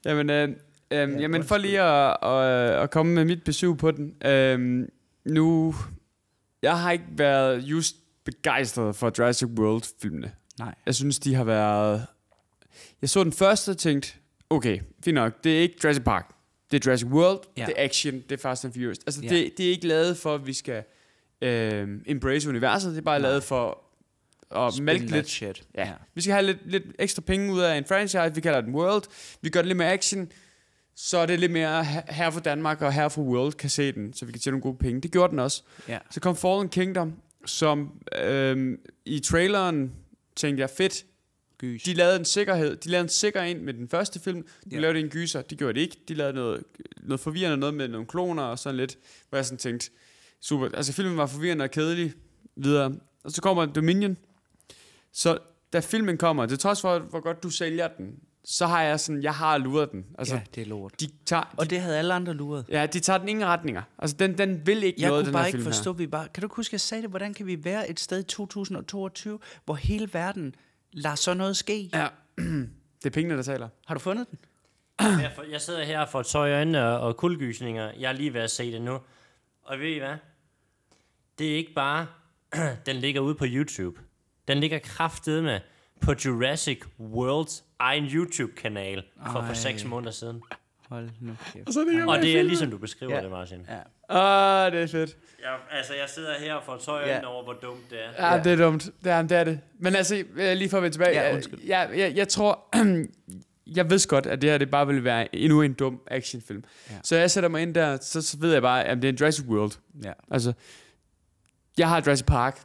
Jamen, øh, øh, ja, øhm, jamen for lige at, at, øh, at komme med mit besøg på den. Øh, nu, jeg har ikke været just begejstret for Jurassic World-filmene. Nej. Jeg synes, de har været... Jeg så den første og tænkte, okay, fint nok, det er ikke Jurassic Park. Det er Jurassic World, ja. det er action, det er Fast and Furious. Altså, ja. det, det er ikke lavet for, at vi skal øh, embrace universet, det er bare Nej. lavet for at mælke lidt. Shit. Ja. ja. Vi skal have lidt, lidt ekstra penge ud af en franchise, vi kalder den World, vi gør det lidt mere action, så er det lidt mere her fra Danmark og her fra World kan se den, så vi kan tjene nogle gode penge. Det gjorde den også. Ja. Så kom Fallen Kingdom, som øhm, i traileren tænkte jeg, fedt, Gys. De lavede en sikkerhed. De lavede en sikker ind med den første film. De ja. lavede en gyser. Det gjorde det ikke. De lavede noget, noget forvirrende, noget med nogle kloner og sådan lidt. Hvor jeg sådan tænkte, super. Altså filmen var forvirrende og kedelig. Videre. Og så kommer Dominion. Så da filmen kommer, det trods for, hvor godt du sælger den, så har jeg sådan, jeg har luret den. Altså, ja, det er lort. De tager, de, og det havde alle andre luret. Ja, de tager den ingen retninger. Altså, den, den vil ikke jeg noget, den her film Jeg kunne bare ikke forstå, her. vi bare... Kan du huske, jeg sagde det? Hvordan kan vi være et sted i 2022, hvor hele verden lader sådan noget ske? Ja, *clears throat* det er pengene, der taler. Har du fundet den? *clears throat* jeg, sidder her for tøj og, øjnene og kuldgysninger. Jeg er lige ved at se det nu. Og ved I hvad? Det er ikke bare... *clears throat* den ligger ude på YouTube. Den ligger kraftet med på Jurassic Worlds egen YouTube-kanal for, for seks måneder siden. Hold nu kæft. Og, så er det, og det er ligesom du beskriver ja. det, Martin. Ja. Åh, ah, oh, det er fedt. Ja, altså, jeg sidder her og får tøj ja. over, hvor dumt det er. Ja, ja. det er dumt. Det er, det er det. Men altså, øh, lige for at vende tilbage. Ja, øh, undskyld. Jeg, jeg, jeg, jeg tror, *clears throat* jeg ved godt, at det her det bare vil være endnu en dum actionfilm. Ja. Så jeg sætter mig ind der, så, så ved jeg bare, at det er en Jurassic World. Ja. Altså, jeg har Jurassic Park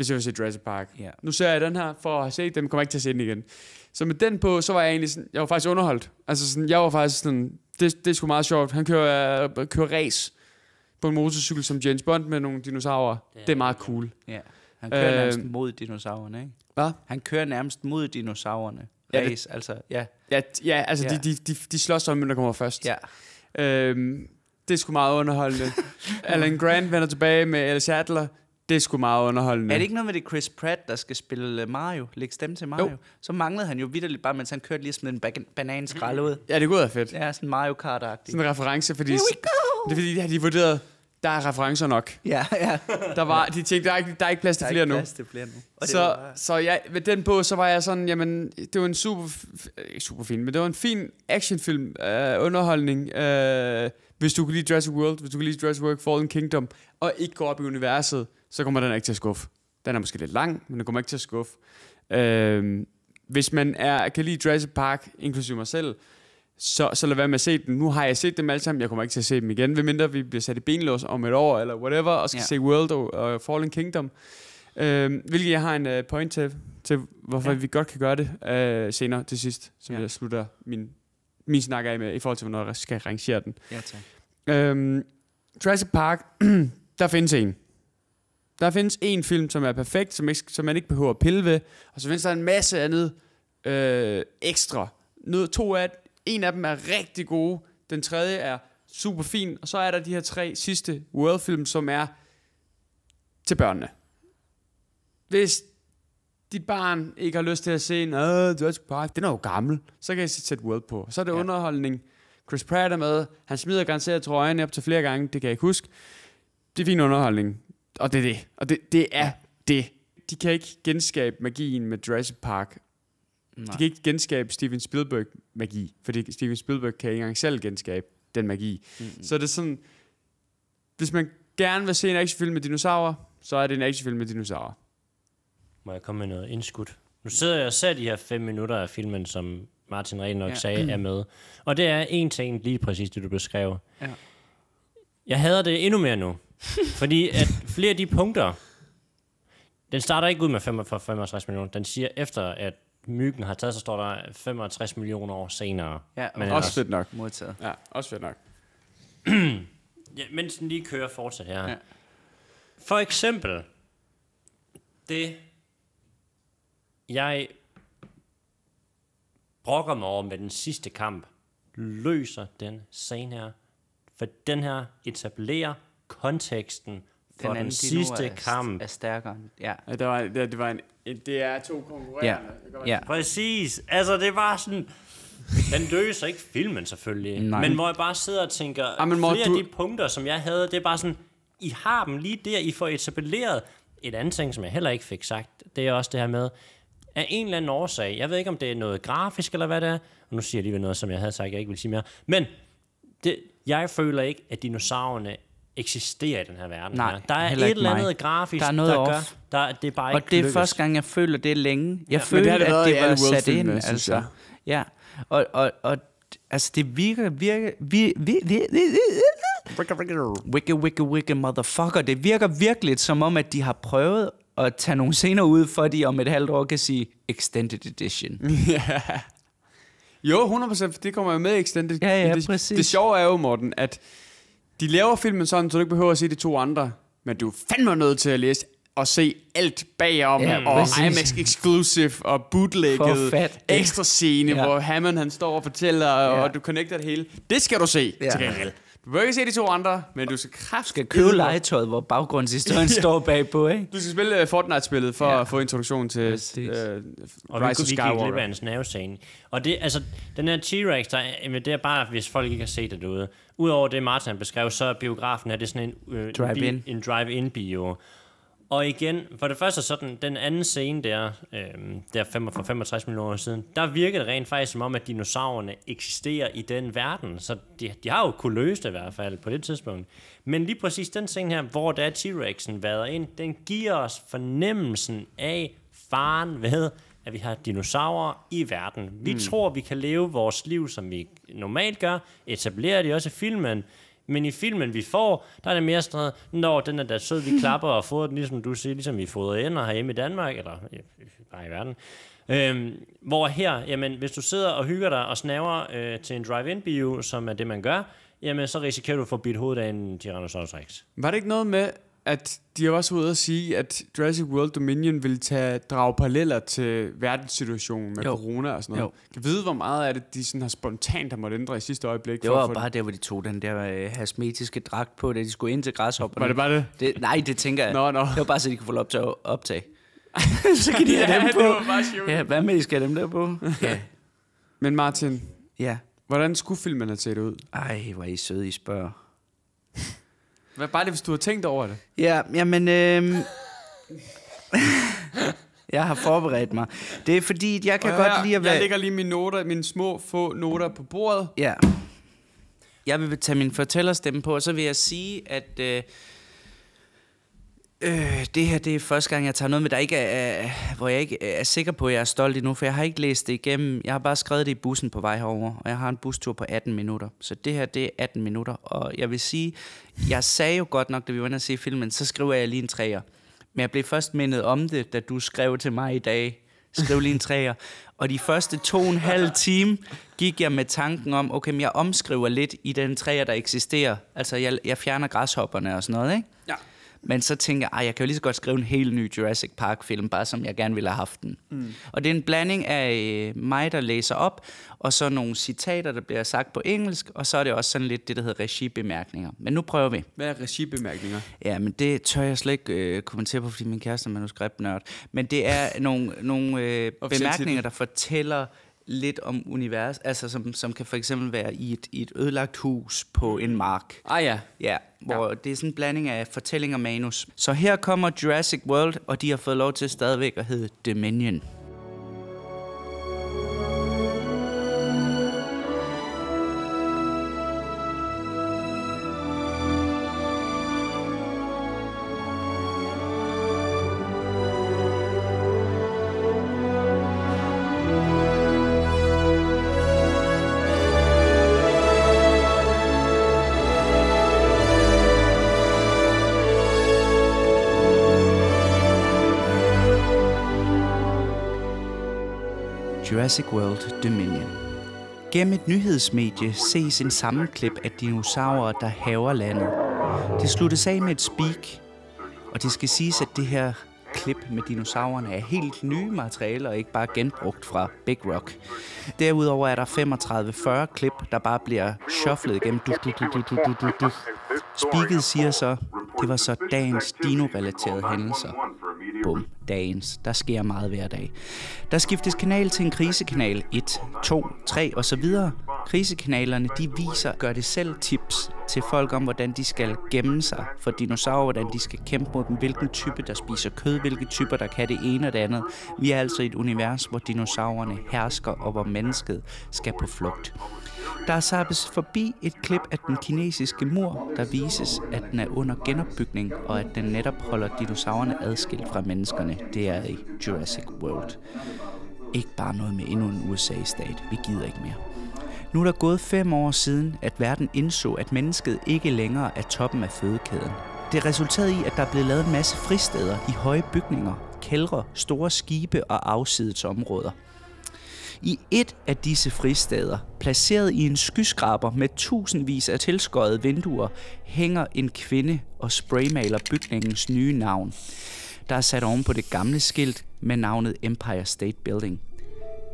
hvis jeg vil se Jurassic Park. Yeah. Nu ser jeg den her, for at have set den, kommer jeg ikke til at se den igen. Så med den på, så var jeg egentlig sådan, jeg var faktisk underholdt. Altså sådan, jeg var faktisk sådan, det, det er sgu meget sjovt. Han kører, kører race på en motorcykel som James Bond med nogle dinosaurer. Yeah. Det er meget cool. Ja. Yeah. Han kører øh, nærmest mod dinosaurerne, ikke? Hvad? Han kører nærmest mod dinosaurerne. Race, ja, det, altså, ja. Ja, ja altså, ja. De, de, de, de slås om, hvem der kommer først. Ja. Øhm, det er sgu meget underholdende. *laughs* Alan Grant vender tilbage med Alice Adler, det er sgu meget underholdende. Er det ikke noget med det Chris Pratt, der skal spille øh, Mario? Lægge stemme til Mario? Jo. Så manglede han jo vidderligt bare, mens han kørte lige sådan en ba- ud. Ja, det kunne være fedt. Ja, sådan Mario kart -agtig. Sådan en reference, fordi... Here we go! Det er fordi, de har de vurderet, der er referencer nok. Ja, ja. Der var, de tænkte, der er ikke, der er ikke plads til flere nu. Der er ikke plads til flere nu. Og så, var... så ja, med den på, så var jeg sådan, jamen, det var en super, ikke super fin, men det var en fin actionfilm, øh, underholdning, øh, hvis du kunne lide Jurassic World, hvis du kunne lide Jurassic World Fallen Kingdom, og ikke gå op i universet, så kommer den ikke til at skuffe. Den er måske lidt lang, men den kommer ikke til at skuffe. Øhm, hvis man er, kan lide Jurassic Park, inklusive mig selv, så, så lad være med at se den. Nu har jeg set dem alle sammen, jeg kommer ikke til at se dem igen, medmindre vi bliver sat i benlås om et år, eller whatever, og skal ja. se World og, og Fallen Kingdom. Øhm, hvilket jeg har en uh, point til, til hvorfor ja. vi godt kan gøre det uh, senere til sidst, som ja. jeg slutter min, min snak af med, i forhold til, hvornår jeg skal rangere den. Ja, tak. Øhm, Jurassic Park, *clears throat* der findes en. Der findes en film, som er perfekt, som, ikke, som man ikke behøver at pille ved, og så findes der en masse andet øh, ekstra. Noget, to af, en af dem er rigtig gode, den tredje er super fin, og så er der de her tre sidste World-film, som er til børnene. Hvis dit barn ikke har lyst til at se en, du er bare, den er jo gammel, så kan jeg sætte World på. Så er det ja. underholdning. Chris Pratt er med, han smider garanteret trøjen op til flere gange, det kan jeg ikke huske. Det er fin underholdning og det er det. Og det, det er det. De kan ikke genskabe magien med Jurassic Park. Nej. De kan ikke genskabe Steven Spielberg-magi, fordi Steven Spielberg kan ikke engang selv genskabe den magi. Mm-hmm. Så er sådan, hvis man gerne vil se en actionfilm med dinosaurer, så er det en actionfilm med dinosaurer. Må jeg komme med noget indskudt? Nu sidder jeg og ser de her fem minutter af filmen, som Martin Rehn nok ja. sagde er med. Og det er en ting lige præcis det, du beskrev. Ja. Jeg hader det endnu mere nu, *laughs* Fordi at flere af de punkter, den starter ikke ud med 55, 65 millioner. Den siger, efter at myggen har taget, så står der 65 millioner år senere. Ja, og men også, også fedt nok. Modtaget. Ja, også fedt nok. *clears throat* ja, mens den lige kører fortsat her. Ja. For eksempel, det jeg brokker mig over med den sidste kamp, løser den scene her. For den her etablerer konteksten for den, anden den sidste er, kamp. er stærkere. Ja. ja det, var, det, det, var en, det er to konkurrerende. Ja. ja. Præcis. Altså, det var sådan... Den løser ikke filmen selvfølgelig. Nej. Men hvor jeg bare sidder og tænker, ja, men flere du... af de punkter, som jeg havde, det er bare sådan, I har dem lige der, I får etableret. Et andet ting, som jeg heller ikke fik sagt, det er også det her med, af en eller anden årsag, jeg ved ikke, om det er noget grafisk eller hvad det er, og nu siger jeg alligevel noget, som jeg havde sagt, jeg ikke vil sige mere, men det, jeg føler ikke, at dinosaurerne eksisterer i den her verden. Nej, her. Der er et eller andet mig. grafisk, der, er noget der gør, der, det er bare ikke Og det er lykkes. første gang, jeg føler, det er længe. Jeg ja, føler, det at det var sat ind. Med, altså. Jeg. Ja, og, og, og altså, det virker, virker, virker, virker, wicked virker, Wicked, motherfucker. Det virker virkelig, som om, at de har prøvet at tage nogle scener ud, for de om et halvt år kan sige, extended edition. yeah. *laughs* Jo, 100%, for det kommer jo med extended ja, ja, edition. Præcis. Det sjove er jo, Morten, at de laver filmen sådan, så du ikke behøver at se de to andre. Men du er fandme nødt til at læse og se alt bagom, ja, og præcis. IMAX Exclusive, og bootlegget, ekstra scene, ja. hvor Hammond han står og fortæller, ja. og du connecter det hele. Det skal du se ja. til gengæld. Du behøver ikke se de to andre, men du skal kraftigt... skal købe legetøjet, hvor baggrundshistorien *laughs* ja. står bagpå, ikke? Du skal spille øh, Fortnite-spillet for ja. at få introduktion til uh, Rise og vi, of Skywalker. Og vi gik glip af en snavescene. Og det, altså, den her T-Rex, der, det er bare, hvis folk ikke har set det derude, Udover det, Martin beskrev, så er biografen er det sådan en, øh, drive-in. en drive-in bio. Og igen, for det første så den anden scene der, øh, der for 65 millioner år siden, der virkede det rent faktisk som om, at dinosaurerne eksisterer i den verden. Så de, de har jo kunne løse det i hvert fald på det tidspunkt. Men lige præcis den scene her, hvor der er T-Rexen vader ind, den giver os fornemmelsen af faren ved, at vi har dinosaurer i verden. Vi mm. tror, vi kan leve vores liv, som vi normalt gør. Etablerer det også i filmen. Men i filmen, vi får, der er det mere sådan når den er da sød, vi *laughs* klapper og får den, ligesom du siger, ligesom vi fodrer ender hjemme i Danmark, eller øh, bare i verden. Øhm, hvor her, jamen, hvis du sidder og hygger dig og snaver øh, til en drive-in-bio, som er det, man gør, jamen, så risikerer du at få bidt hovedet af en Tyrannosaurus Rex. Var det ikke noget med, at de også ude at sige, at Jurassic World Dominion vil tage, drage paralleller til verdenssituationen med jo. corona og sådan noget. Jo. Kan vide, hvor meget af det, de sådan har spontant har måttet ændre i sidste øjeblik? Det var for bare det. der, hvor de tog den der hasmetiske øh, dragt på, da de skulle ind til græshopperne. Var det bare det? det nej, det tænker jeg. Nå, nå. Det var bare så, de kunne få lov til at optage. *laughs* så kan de have ja, dem på. ja, hvad med, I skal have dem der på? *laughs* ja. Men Martin, ja. hvordan skulle filmen have set ud? Ej, hvor er I søde, I spørger. Hvad bare det, hvis du har tænkt over det? Ja, jamen... Øh... jeg har forberedt mig. Det er fordi, jeg kan godt lide at være... Jeg lægger lige mine noter, mine små få noter på bordet. Ja. Jeg vil tage min fortællerstemme på, og så vil jeg sige, at... Øh Øh, det her det er første gang, jeg tager noget med, der ikke er, hvor jeg ikke er sikker på, at jeg er stolt endnu, for jeg har ikke læst det igennem. Jeg har bare skrevet det i bussen på vej herover, og jeg har en bustur på 18 minutter. Så det her, det er 18 minutter. Og jeg vil sige, jeg sagde jo godt nok, da vi var inde og se filmen, så skriver jeg lige en træer. Men jeg blev først mindet om det, da du skrev til mig i dag. Skriv lige en træer. Og de første to og en halv time gik jeg med tanken om, okay, men jeg omskriver lidt i den træer, der eksisterer. Altså, jeg, jeg fjerner græshopperne og sådan noget, ikke? men så tænker jeg, jeg kan jo lige så godt skrive en helt ny Jurassic Park-film, bare som jeg gerne ville have haft den. Mm. Og det er en blanding af øh, mig, der læser op, og så nogle citater, der bliver sagt på engelsk, og så er det også sådan lidt det, der hedder regibemærkninger. Men nu prøver vi. Hvad er regibemærkninger? Ja, men det tør jeg slet ikke øh, kommentere på, fordi min kæreste er manuskriptnørd. Men det er nogle, nogle øh, bemærkninger, der fortæller lidt om univers, altså som, som kan for eksempel være i et, i et ødelagt hus på en mark. Ah ja. Ja, hvor ja. det er sådan en blanding af fortælling og manus. Så her kommer Jurassic World, og de har fået lov til stadigvæk at hedde Dominion. Jurassic World Dominion. Gennem et nyhedsmedie ses en sammenklip af dinosaurer, der haver landet. Det sluttes af med et speak, og det skal siges, at det her klip med dinosaurerne er helt nye materialer og ikke bare genbrugt fra Big Rock. Derudover er der 35-40 klip, der bare bliver shufflet igennem. Du, du, du, du, du, du, du. Speaket siger så, det var så dagens dino-relaterede hændelser bum, dagens. Der sker meget hver dag. Der skiftes kanal til en krisekanal 1, 2, 3 osv. Krisekanalerne de viser gør det selv tips til folk om, hvordan de skal gemme sig for dinosaurer, hvordan de skal kæmpe mod dem, hvilken type der spiser kød, hvilke typer der kan det ene og det andet. Vi er altså i et univers, hvor dinosaurerne hersker og hvor mennesket skal på flugt. Der sappes forbi et klip af den kinesiske mur, der vises, at den er under genopbygning, og at den netop holder dinosaurerne adskilt fra menneskerne. Det er i Jurassic World. Ikke bare noget med endnu en USA-stat. Vi gider ikke mere. Nu er der gået fem år siden, at verden indså, at mennesket ikke længere er toppen af fødekæden. Det resulterede i, at der er blevet lavet en masse fristeder i høje bygninger, kældre, store skibe og afsidets områder – i et af disse fristeder, placeret i en skyskraber med tusindvis af tilskøjet vinduer, hænger en kvinde og spraymaler bygningens nye navn, der er sat oven på det gamle skilt med navnet Empire State Building.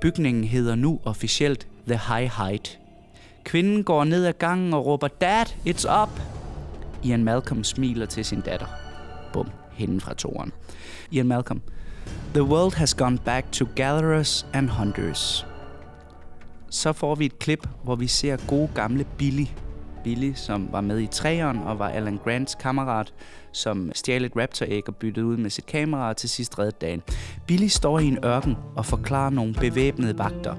Bygningen hedder nu officielt The High Height. Kvinden går ned ad gangen og råber, Dad, it's up! Ian Malcolm smiler til sin datter. Bum, hende fra toren. Ian Malcolm, The world has gone back to gatherers and hunters. Så får vi et klip, hvor vi ser gode gamle Billy. Billy, som var med i træeren og var Alan Grants kammerat, som stjal et raptoræg og byttede ud med sit kamera til sidst redde dagen. Billy står i en ørken og forklarer nogle bevæbnede vagter.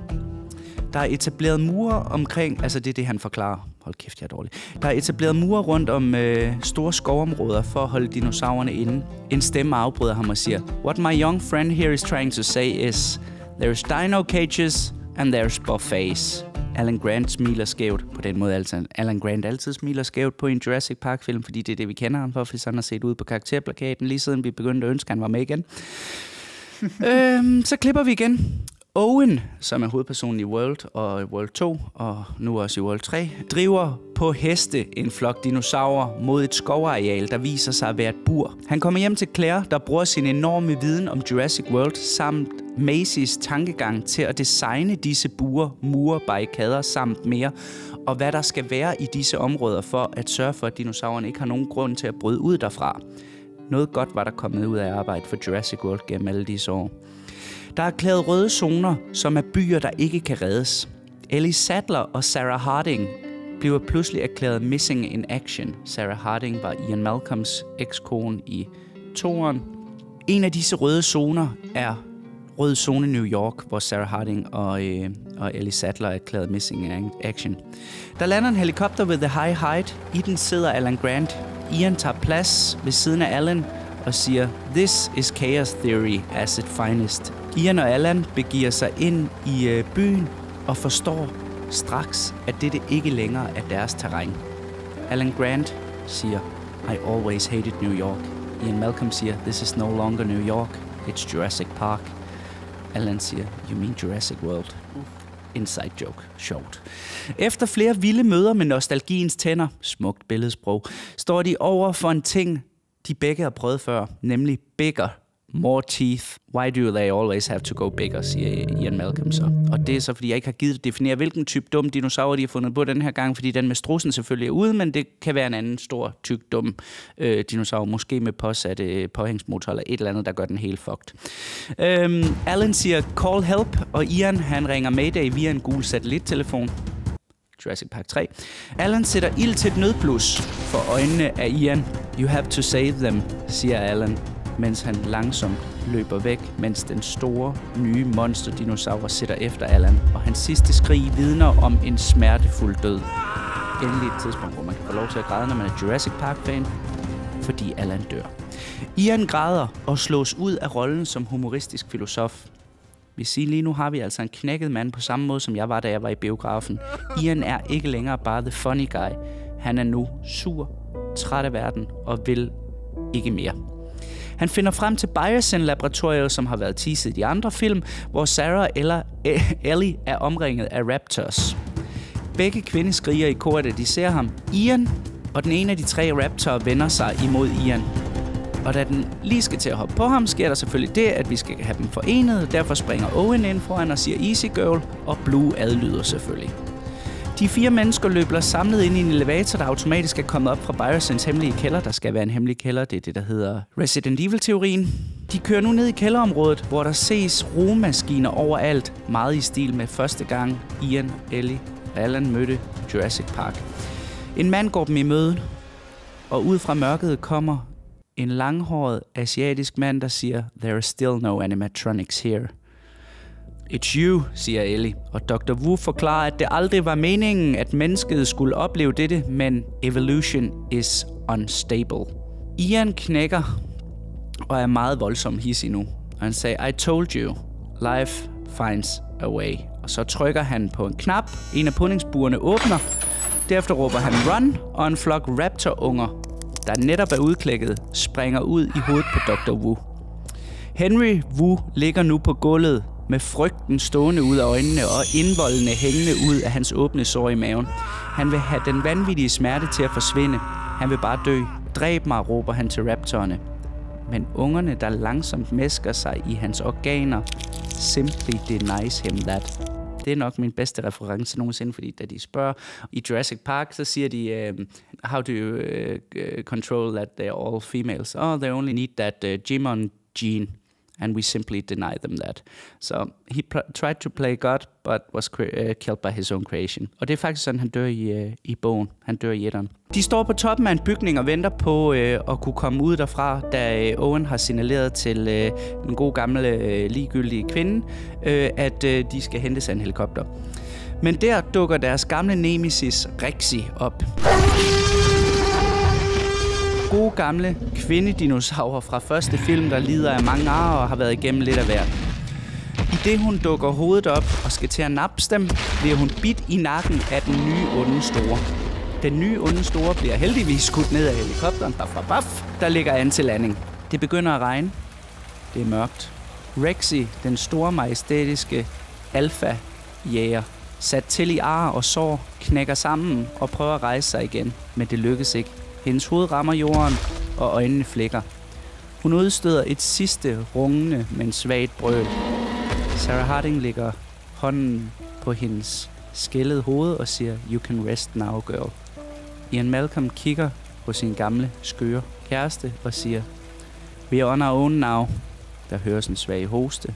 Der er etableret mure omkring, altså det er det, han forklarer Hold kæft, jeg er dårlig. Der er etableret mure rundt om øh, store skovområder for at holde dinosaurerne inde. En stemme afbryder ham og siger, What my young friend here is trying to say is, There's dino cages, and there's buffets. Alan Grant smiler skævt. På den måde, altså, Alan Grant altid smiler skævt på en Jurassic Park-film, fordi det er det, vi kender ham for, fordi han har set ud på karakterplakaten, lige siden vi begyndte at ønske, at han var med igen. *laughs* øhm, så klipper vi igen. Owen, som er hovedpersonen i World og World 2, og nu også i World 3, driver på heste en flok dinosaurer mod et skovareal, der viser sig at være et bur. Han kommer hjem til Claire, der bruger sin enorme viden om Jurassic World samt Macy's tankegang til at designe disse bure, mure, barrikader samt mere, og hvad der skal være i disse områder for at sørge for, at dinosaurerne ikke har nogen grund til at bryde ud derfra. Noget godt var der kommet ud af arbejde for Jurassic World gennem alle disse år. Der er erklæret røde zoner, som er byer, der ikke kan reddes. Ellie Sattler og Sarah Harding bliver pludselig erklæret missing in action. Sarah Harding var Ian Malcolms ekskone i toren. En af disse røde zoner er Rød Zone New York, hvor Sarah Harding og, øh, og Ellie Sattler er erklæret missing in action. Der lander en helikopter ved The High Height. I den sidder Alan Grant. Ian tager plads ved siden af Alan og siger, This is chaos theory as it finest. Ian og Allan begiver sig ind i øh, byen og forstår straks, at dette ikke længere er deres terræn. Alan Grant siger, I always hated New York. Ian Malcolm siger, this is no longer New York, it's Jurassic Park. Alan siger, you mean Jurassic World. Inside joke. Sjovt. Efter flere vilde møder med nostalgiens tænder, smukt billedsprog, står de over for en ting, de begge har prøvet før, nemlig bigger More teeth. Why do they always have to go bigger, siger Ian Malcolm så. Og det er så, fordi jeg ikke har givet at definere, hvilken type dum dinosaur, de har fundet på den her gang, fordi den med strussen selvfølgelig er ude, men det kan være en anden stor, tyk, dum øh, dinosaur, måske med påsatte øh, påhængsmotor eller et eller andet, der gør den helt fucked. Øhm, Alan siger, call help, og Ian han ringer Mayday via en gul satellittelefon. Jurassic Park 3. Alan sætter ild til et nødblus for øjnene af Ian. You have to save them, siger Alan mens han langsomt løber væk, mens den store, nye monsterdinosaur sætter efter Allan, og hans sidste skrig vidner om en smertefuld død. Endelig et tidspunkt, hvor man kan få lov til at græde, når man er Jurassic Park-fan, fordi Allan dør. Ian græder og slås ud af rollen som humoristisk filosof. Vi siger lige nu har vi altså en knækket mand på samme måde, som jeg var, da jeg var i biografen. Ian er ikke længere bare the funny guy. Han er nu sur, træt af verden og vil ikke mere. Han finder frem til Biosyn-laboratoriet, som har været teaset i de andre film, hvor Sarah eller eh, Ellie er omringet af raptors. Begge kvinder skriger i kor, da de ser ham. Ian og den ene af de tre raptorer vender sig imod Ian. Og da den lige skal til at hoppe på ham, sker der selvfølgelig det, at vi skal have dem forenet. Derfor springer Owen ind foran og siger Easy Girl, og Blue adlyder selvfølgelig. De fire mennesker løber samlet ind i en elevator, der automatisk er kommet op fra Biosens hemmelige kælder. Der skal være en hemmelig kælder, det er det, der hedder Resident Evil-teorien. De kører nu ned i kælderområdet, hvor der ses rummaskiner overalt, meget i stil med første gang Ian, Ellie og Alan mødte Jurassic Park. En mand går dem i møde, og ud fra mørket kommer en langhåret asiatisk mand, der siger, There is still no animatronics here. It's you, siger Ellie, og Dr. Wu forklarer, at det aldrig var meningen, at mennesket skulle opleve dette, men evolution is unstable. Ian knækker og er meget voldsom his nu. Og han sagde, I told you, life finds a way. Og så trykker han på en knap, en af pundingsburene åbner, derefter råber han run, og en flok raptorunger, der netop er udklækket, springer ud i hovedet på Dr. Wu. Henry Wu ligger nu på gulvet med frygten stående ud af øjnene og indvoldene hængende ud af hans åbne sår i maven. Han vil have den vanvittige smerte til at forsvinde. Han vil bare dø. Dræb mig, råber han til raptorerne. Men ungerne, der langsomt mæsker sig i hans organer, simply denies him that. Det er nok min bedste reference nogensinde, fordi da de spørger i Jurassic Park, så siger de, øh, how do you øh, control that they're all females? Oh, they only need that øh, Jimon gene and we simply deny them that. So he tried to play God, but was uh, killed by his own creation. Og det er faktisk sådan, han dør i, uh, i bogen. Han dør i etteren. De står på toppen af en bygning og venter på uh, at kunne komme ud derfra, da uh, Owen har signaleret til uh, den gode gamle uh, ligegyldige kvinde, uh, at uh, de skal hentes af en helikopter. Men der dukker deres gamle nemesis Rexy op. Gode gamle kvindedinosaurer fra første film, der lider af mange ar og har været igennem lidt af hvert. I det hun dukker hovedet op og skal til at napse dem, bliver hun bidt i nakken af den nye onde store. Den nye onde store bliver heldigvis skudt ned af helikopteren, der fra baf, der ligger an til landing. Det begynder at regne. Det er mørkt. Rexy, den store majestætiske alfa-jæger, sat til i ar og sår, knækker sammen og prøver at rejse sig igen, men det lykkes ikke. Hendes hoved rammer jorden, og øjnene flækker. Hun udstøder et sidste rungende, men svagt brøl. Sarah Harding lægger hånden på hendes skældede hoved og siger, You can rest now, girl. Ian Malcolm kigger på sin gamle, skøre kæreste og siger, We are on our own now. Der høres en svag hoste,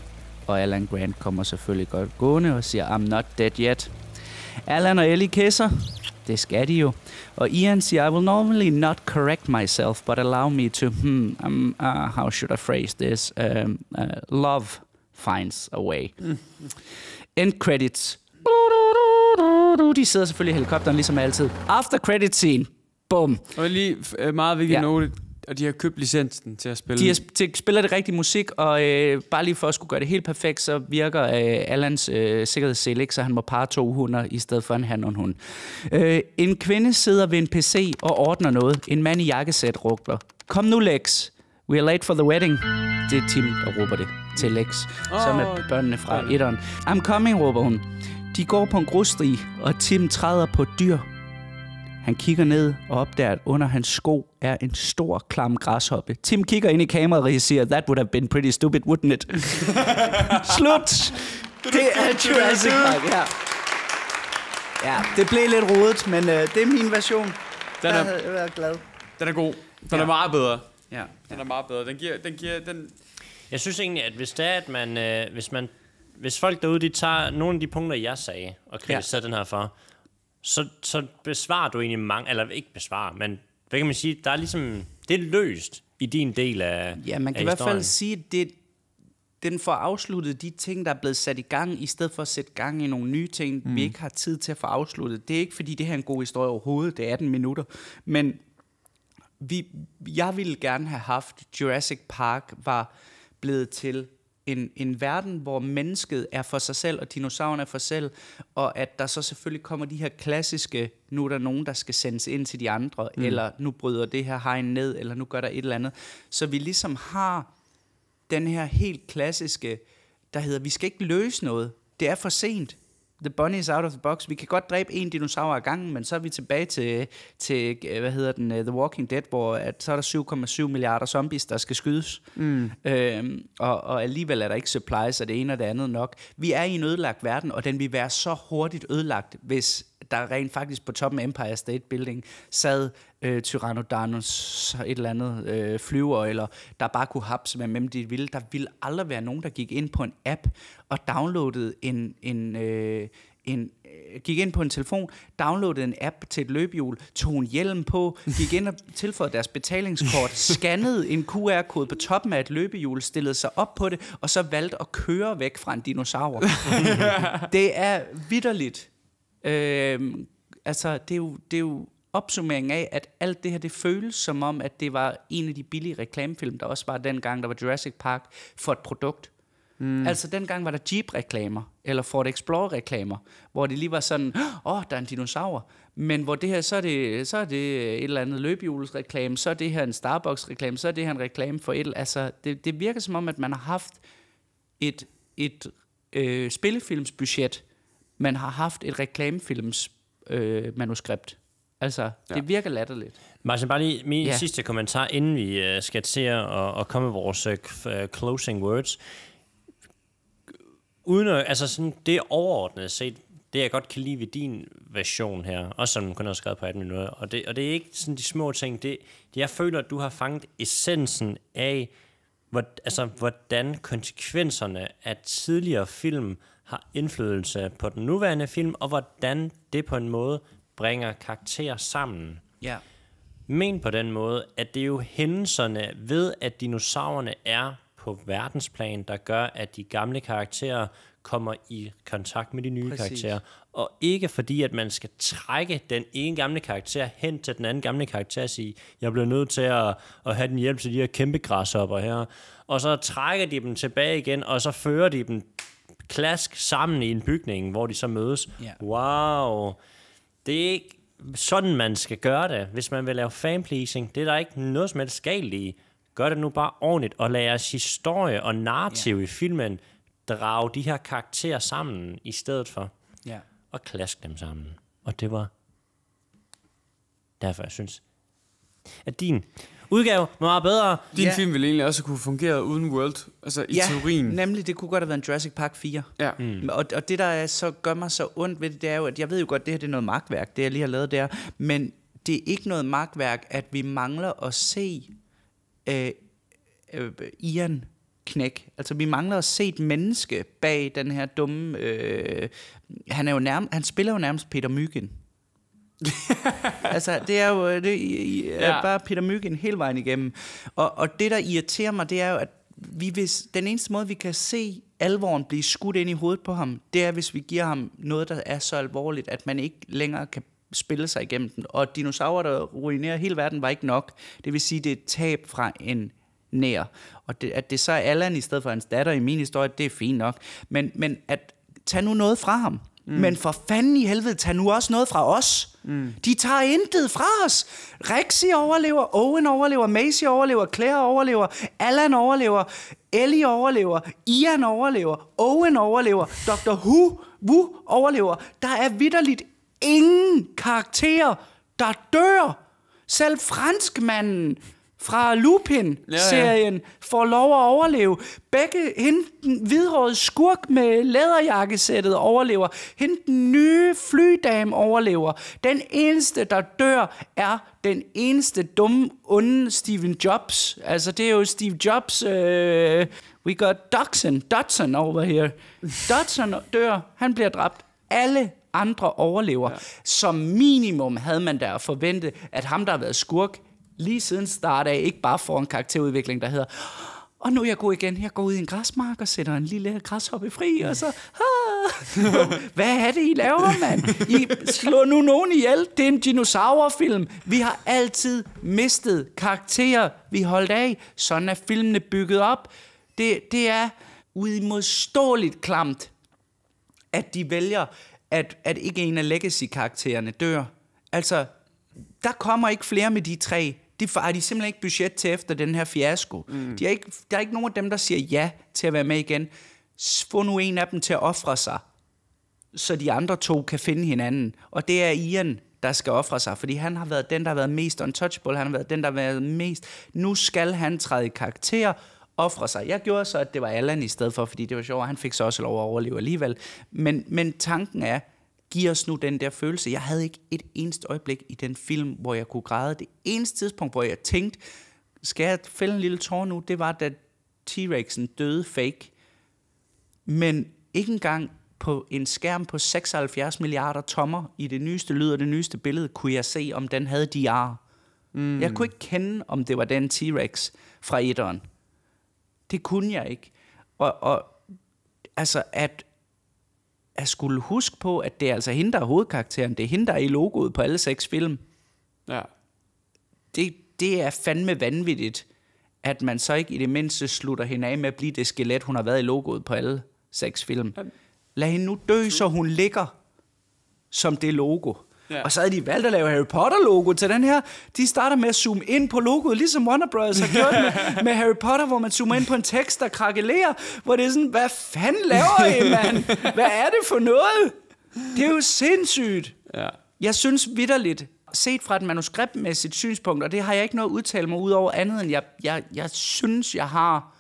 og Alan Grant kommer selvfølgelig godt gående og siger, I'm not dead yet. Alan og Ellie kisser, det skal de jo. Og Ian siger, I will normally not correct myself, but allow me to, hmm, um, uh, how should I phrase this? Um, uh, love finds a way. Mm. End credits. De sidder selvfølgelig i helikopteren, ligesom altid. After credit scene. Bum. Og lige øh, meget vigtig ja. note, og de har købt licensen til at spille? De har, til, spiller det rigtige musik, og øh, bare lige for at skulle gøre det helt perfekt, så virker øh, Allans øh, sikkerhedssel ikke, så han må parre to hunder i stedet for en han og en hund. Øh, en kvinde sidder ved en PC og ordner noget. En mand i jakkesæt råber, kom nu Lex, we are late for the wedding. Det er Tim, der råber det til Lex, oh, som er børnene fra etteren. I'm coming, råber hun. De går på en grusstrig, og Tim træder på dyr han kigger ned og opdager, at under hans sko er en stor, klam græshoppe. Tim kigger ind i kameraet og siger, that would have been pretty stupid, wouldn't it? *laughs* Slut! Det er Jurassic Park, ja. Ja, det blev lidt rodet, men øh, det er min version. Den er, jeg er glad. Den er god. Den ja. er meget bedre. Ja. Den er meget bedre. Den giver, den giver, den... Jeg synes egentlig, at hvis det er, at man, øh, hvis man, hvis folk derude, de tager nogle af de punkter, jeg sagde, og kritiserer ja. den her for, så, så besvarer du egentlig mange, eller ikke besvarer, men hvad kan man sige, der er ligesom, det er løst i din del af Ja, man kan i hvert fald sige, at det, den får afsluttet de ting, der er blevet sat i gang, i stedet for at sætte gang i nogle nye ting, mm. vi ikke har tid til at få afsluttet. Det er ikke, fordi det her er en god historie overhovedet, det er 18 minutter, men vi, jeg ville gerne have haft, Jurassic Park var blevet til en, en verden, hvor mennesket er for sig selv, og dinosaurerne er for sig selv, og at der så selvfølgelig kommer de her klassiske, nu er der nogen, der skal sendes ind til de andre, mm. eller nu bryder det her hegn ned, eller nu gør der et eller andet. Så vi ligesom har den her helt klassiske, der hedder, vi skal ikke løse noget, det er for sent, The bunny is out of the box. Vi kan godt dræbe en dinosaur ad gangen, men så er vi tilbage til, til øh, hvad hedder den, øh, The Walking Dead, hvor at, så er der 7,7 milliarder zombies, der skal skydes. Mm. Øhm, og, og alligevel er der ikke supplies af det ene og det andet nok. Vi er i en ødelagt verden, og den vil være så hurtigt ødelagt, hvis der rent faktisk på toppen af Empire State Building sad øh, Tyrannodanus et eller andet øh, flyver, eller der bare kunne hapse med, hvem de ville. Der ville aldrig være nogen, der gik ind på en app og downloadede en... en øh, en, øh, gik ind på en telefon, downloadede en app til et løbehjul, tog en hjelm på, gik ind og tilføjede deres betalingskort, *laughs* scannede en QR-kode på toppen af et løbehjul, stillede sig op på det, og så valgte at køre væk fra en dinosaur. *laughs* det er vidderligt. Øh, altså, det er jo, det er jo opsummering af, at alt det her, det føles som om, at det var en af de billige reklamefilm, der også var dengang, der var Jurassic Park for et produkt. Mm. Altså dengang var der Jeep-reklamer, eller Ford Explorer-reklamer, hvor det lige var sådan, åh, oh, der er en dinosaur. Men hvor det her, så er det, så er det et eller andet løbehjulsreklame, så er det her en Starbucks-reklame, så er det her en reklame for et Altså, det, det virker som om, at man har haft et, et øh, spillefilmsbudget, man har haft et reklamefilms øh, manuskript. Altså, ja. det virker latterligt. Martin, bare lige min ja. sidste kommentar, inden vi øh, skal til at og komme med vores uh, closing words. Uden at, altså sådan, det overordnet set, det jeg godt kan lide ved din version her, også som kun har skrevet på 18 minutter, og det, og det er ikke sådan de små ting, det, det jeg føler, at du har fanget essensen af, hvor, altså, hvordan konsekvenserne af tidligere film har indflydelse på den nuværende film, og hvordan det på en måde bringer karakterer sammen. Ja. Men på den måde, at det er jo hændelserne ved, at dinosaurerne er på verdensplan, der gør, at de gamle karakterer kommer i kontakt med de nye Præcis. karakterer. Og ikke fordi, at man skal trække den ene gamle karakter hen til den anden gamle karakter og sige, jeg bliver nødt til at, at have den hjælp til de her kæmpe græshopper her. Og så trækker de dem tilbage igen, og så fører de dem klask sammen i en bygning, hvor de så mødes. Yeah. Wow! Det er ikke sådan, man skal gøre det, hvis man vil lave fanpleasing. Det er der ikke noget som helst galt i. Gør det nu bare ordentligt, og lad jeres historie og narrativ yeah. i filmen drage de her karakterer sammen i stedet for. Ja. Yeah. Og klaske dem sammen. Og det var derfor, jeg synes, at din udgave var meget bedre. Din ja. film ville egentlig også kunne fungere uden World, altså i ja, teorien. nemlig, det kunne godt have været en Jurassic Park 4. Ja. Mm. Og, og det, der er, så gør mig så ondt ved det, det er jo, at jeg ved jo godt, det her det er noget magtværk, det jeg lige har lavet der, men det er ikke noget magtværk, at vi mangler at se øh, øh, Ian knæk. Altså, vi mangler at se et menneske bag den her dumme... Øh, han, er jo nærm- han spiller jo nærmest Peter Myggen *laughs* altså, det er jo øh, det, I, I, ja. bare Peter Myggen hele vejen igennem. Og, og det, der irriterer mig, det er jo, at vi, hvis, den eneste måde, vi kan se alvoren blive skudt ind i hovedet på ham, det er, hvis vi giver ham noget, der er så alvorligt, at man ikke længere kan spille sig igennem den. Og dinosaurer, der ruinerer hele verden, var ikke nok. Det vil sige, det er et tab fra en nær. Og det, at det så er Allan i stedet for hans datter i min historie, det er fint nok. Men, men at tage nu noget fra ham. Mm. Men for fanden i helvede, tag nu også noget fra os. Mm. De tager intet fra os. Rexy overlever, Owen overlever, Macy overlever, Claire overlever, Alan overlever, Ellie overlever, Ian overlever, Owen overlever, Dr. Who, Wu overlever. Der er vidderligt ingen karakterer, der dør. Selv franskmanden, fra Lupin-serien ja, ja. får lov at overleve. Begge, hende den hvidhårede skurk med læderjakkesættet overlever. Hende den nye flydame overlever. Den eneste, der dør, er den eneste dumme, onde Steven Jobs. Altså, det er jo Steve Jobs... Øh, we got Dodson, Dodson over here. Dodson dør, han bliver dræbt. Alle andre overlever. Ja. Som minimum havde man da forventet, at ham, der har været skurk, lige siden start af, ikke bare får en karakterudvikling, der hedder, og nu er jeg god igen, jeg går ud i en græsmark og sætter en lille græshoppe fri, og så, ah! hvad er det, I laver, mand? I slår nu nogen ihjel, det er en dinosaurfilm. Vi har altid mistet karakterer, vi holdt af. Sådan er filmene bygget op. Det, det er uimodståeligt klamt, at de vælger, at, at ikke en af legacy-karaktererne dør. Altså, der kommer ikke flere med de tre det har de simpelthen ikke budget til efter den her fiasko. Mm. De er ikke, der er ikke nogen af dem, der siger ja til at være med igen. Få nu en af dem til at ofre sig, så de andre to kan finde hinanden. Og det er Ian, der skal ofre sig, fordi han har været den, der har været mest untouchable, han har været den, der har været mest... Nu skal han træde i karakter, ofre sig. Jeg gjorde så, at det var Allan i stedet for, fordi det var sjovt, og han fik så også lov at overleve alligevel. Men, men tanken er, giv os nu den der følelse. Jeg havde ikke et eneste øjeblik i den film, hvor jeg kunne græde. Det eneste tidspunkt, hvor jeg tænkte, skal jeg fælde en lille tår nu, det var, da T-Rexen døde fake. Men ikke engang på en skærm på 76 milliarder tommer i det nyeste lyd og det nyeste billede, kunne jeg se, om den havde DR. Mm. Jeg kunne ikke kende, om det var den T-Rex fra etteren. Det kunne jeg ikke. Og, og altså, at, at skulle huske på, at det er altså hende, der er hovedkarakteren. Det er hende, der er i logoet på alle seks film. Ja. Det, det er fandme vanvittigt, at man så ikke i det mindste slutter hende af med at blive det skelet, hun har været i logoet på alle seks film. Lad hende nu dø, så hun ligger som det logo. Og så havde de valgt at lave Harry Potter-logo til den her. De starter med at zoome ind på logoet, ligesom Warner Bros. har gjort med, *laughs* med Harry Potter, hvor man zoomer ind på en tekst, der krakelerer, hvor det er sådan, hvad fanden laver I, mand? Hvad er det for noget? Det er jo sindssygt. Ja. Jeg synes vidderligt, set fra et manuskriptmæssigt synspunkt, og det har jeg ikke noget at udtale mig ud over andet, end jeg, jeg, jeg synes, jeg har...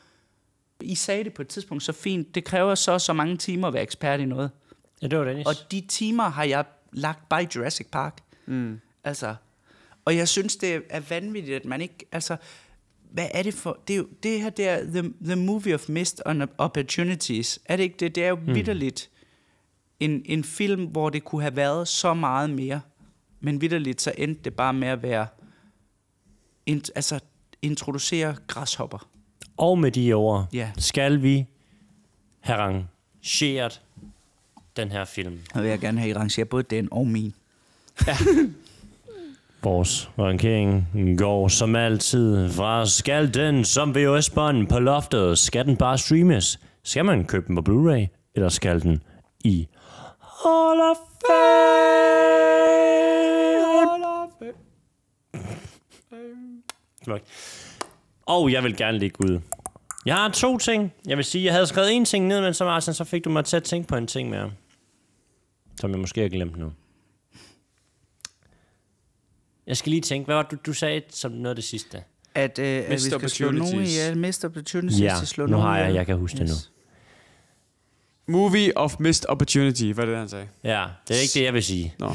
I sagde det på et tidspunkt så fint, det kræver så så mange timer at være ekspert i noget. Ja, det var det, Og de timer har jeg lagt bare i Jurassic Park. Mm. Altså, og jeg synes, det er vanvittigt, at man ikke... Altså, hvad er det for... Det, er jo, det her, der the, the Movie of Missed Opportunities. Er det ikke det? Det er jo mm. vidderligt en, en film, hvor det kunne have været så meget mere. Men vidderligt, så endte det bare med at være... In, altså, introducere græshopper. Og med de ord, yeah. skal vi have rangeret den her film. Og vil jeg gerne have, I rangerer både den og min. Ja. *laughs* Vores rankering går som altid fra skal den som VHS-bånd på loftet, skal den bare streames? Skal man købe den på Blu-ray, eller skal den i Hall of Fame? Og jeg vil gerne ligge ud. Jeg har to ting. Jeg vil sige, jeg havde skrevet en ting ned, men så, Martin, så fik du mig til at tænke på en ting mere som jeg måske har glemt nu. Jeg skal lige tænke, hvad var det, du, du sagde som noget af det sidste? At, øh, at vi skal slå nogen ja, Missed opportunities. Ja, slå nu har jeg, jeg kan huske yes. det nu. Movie of missed opportunity, var det, han sagde. Ja, det er ikke det, jeg vil sige. No.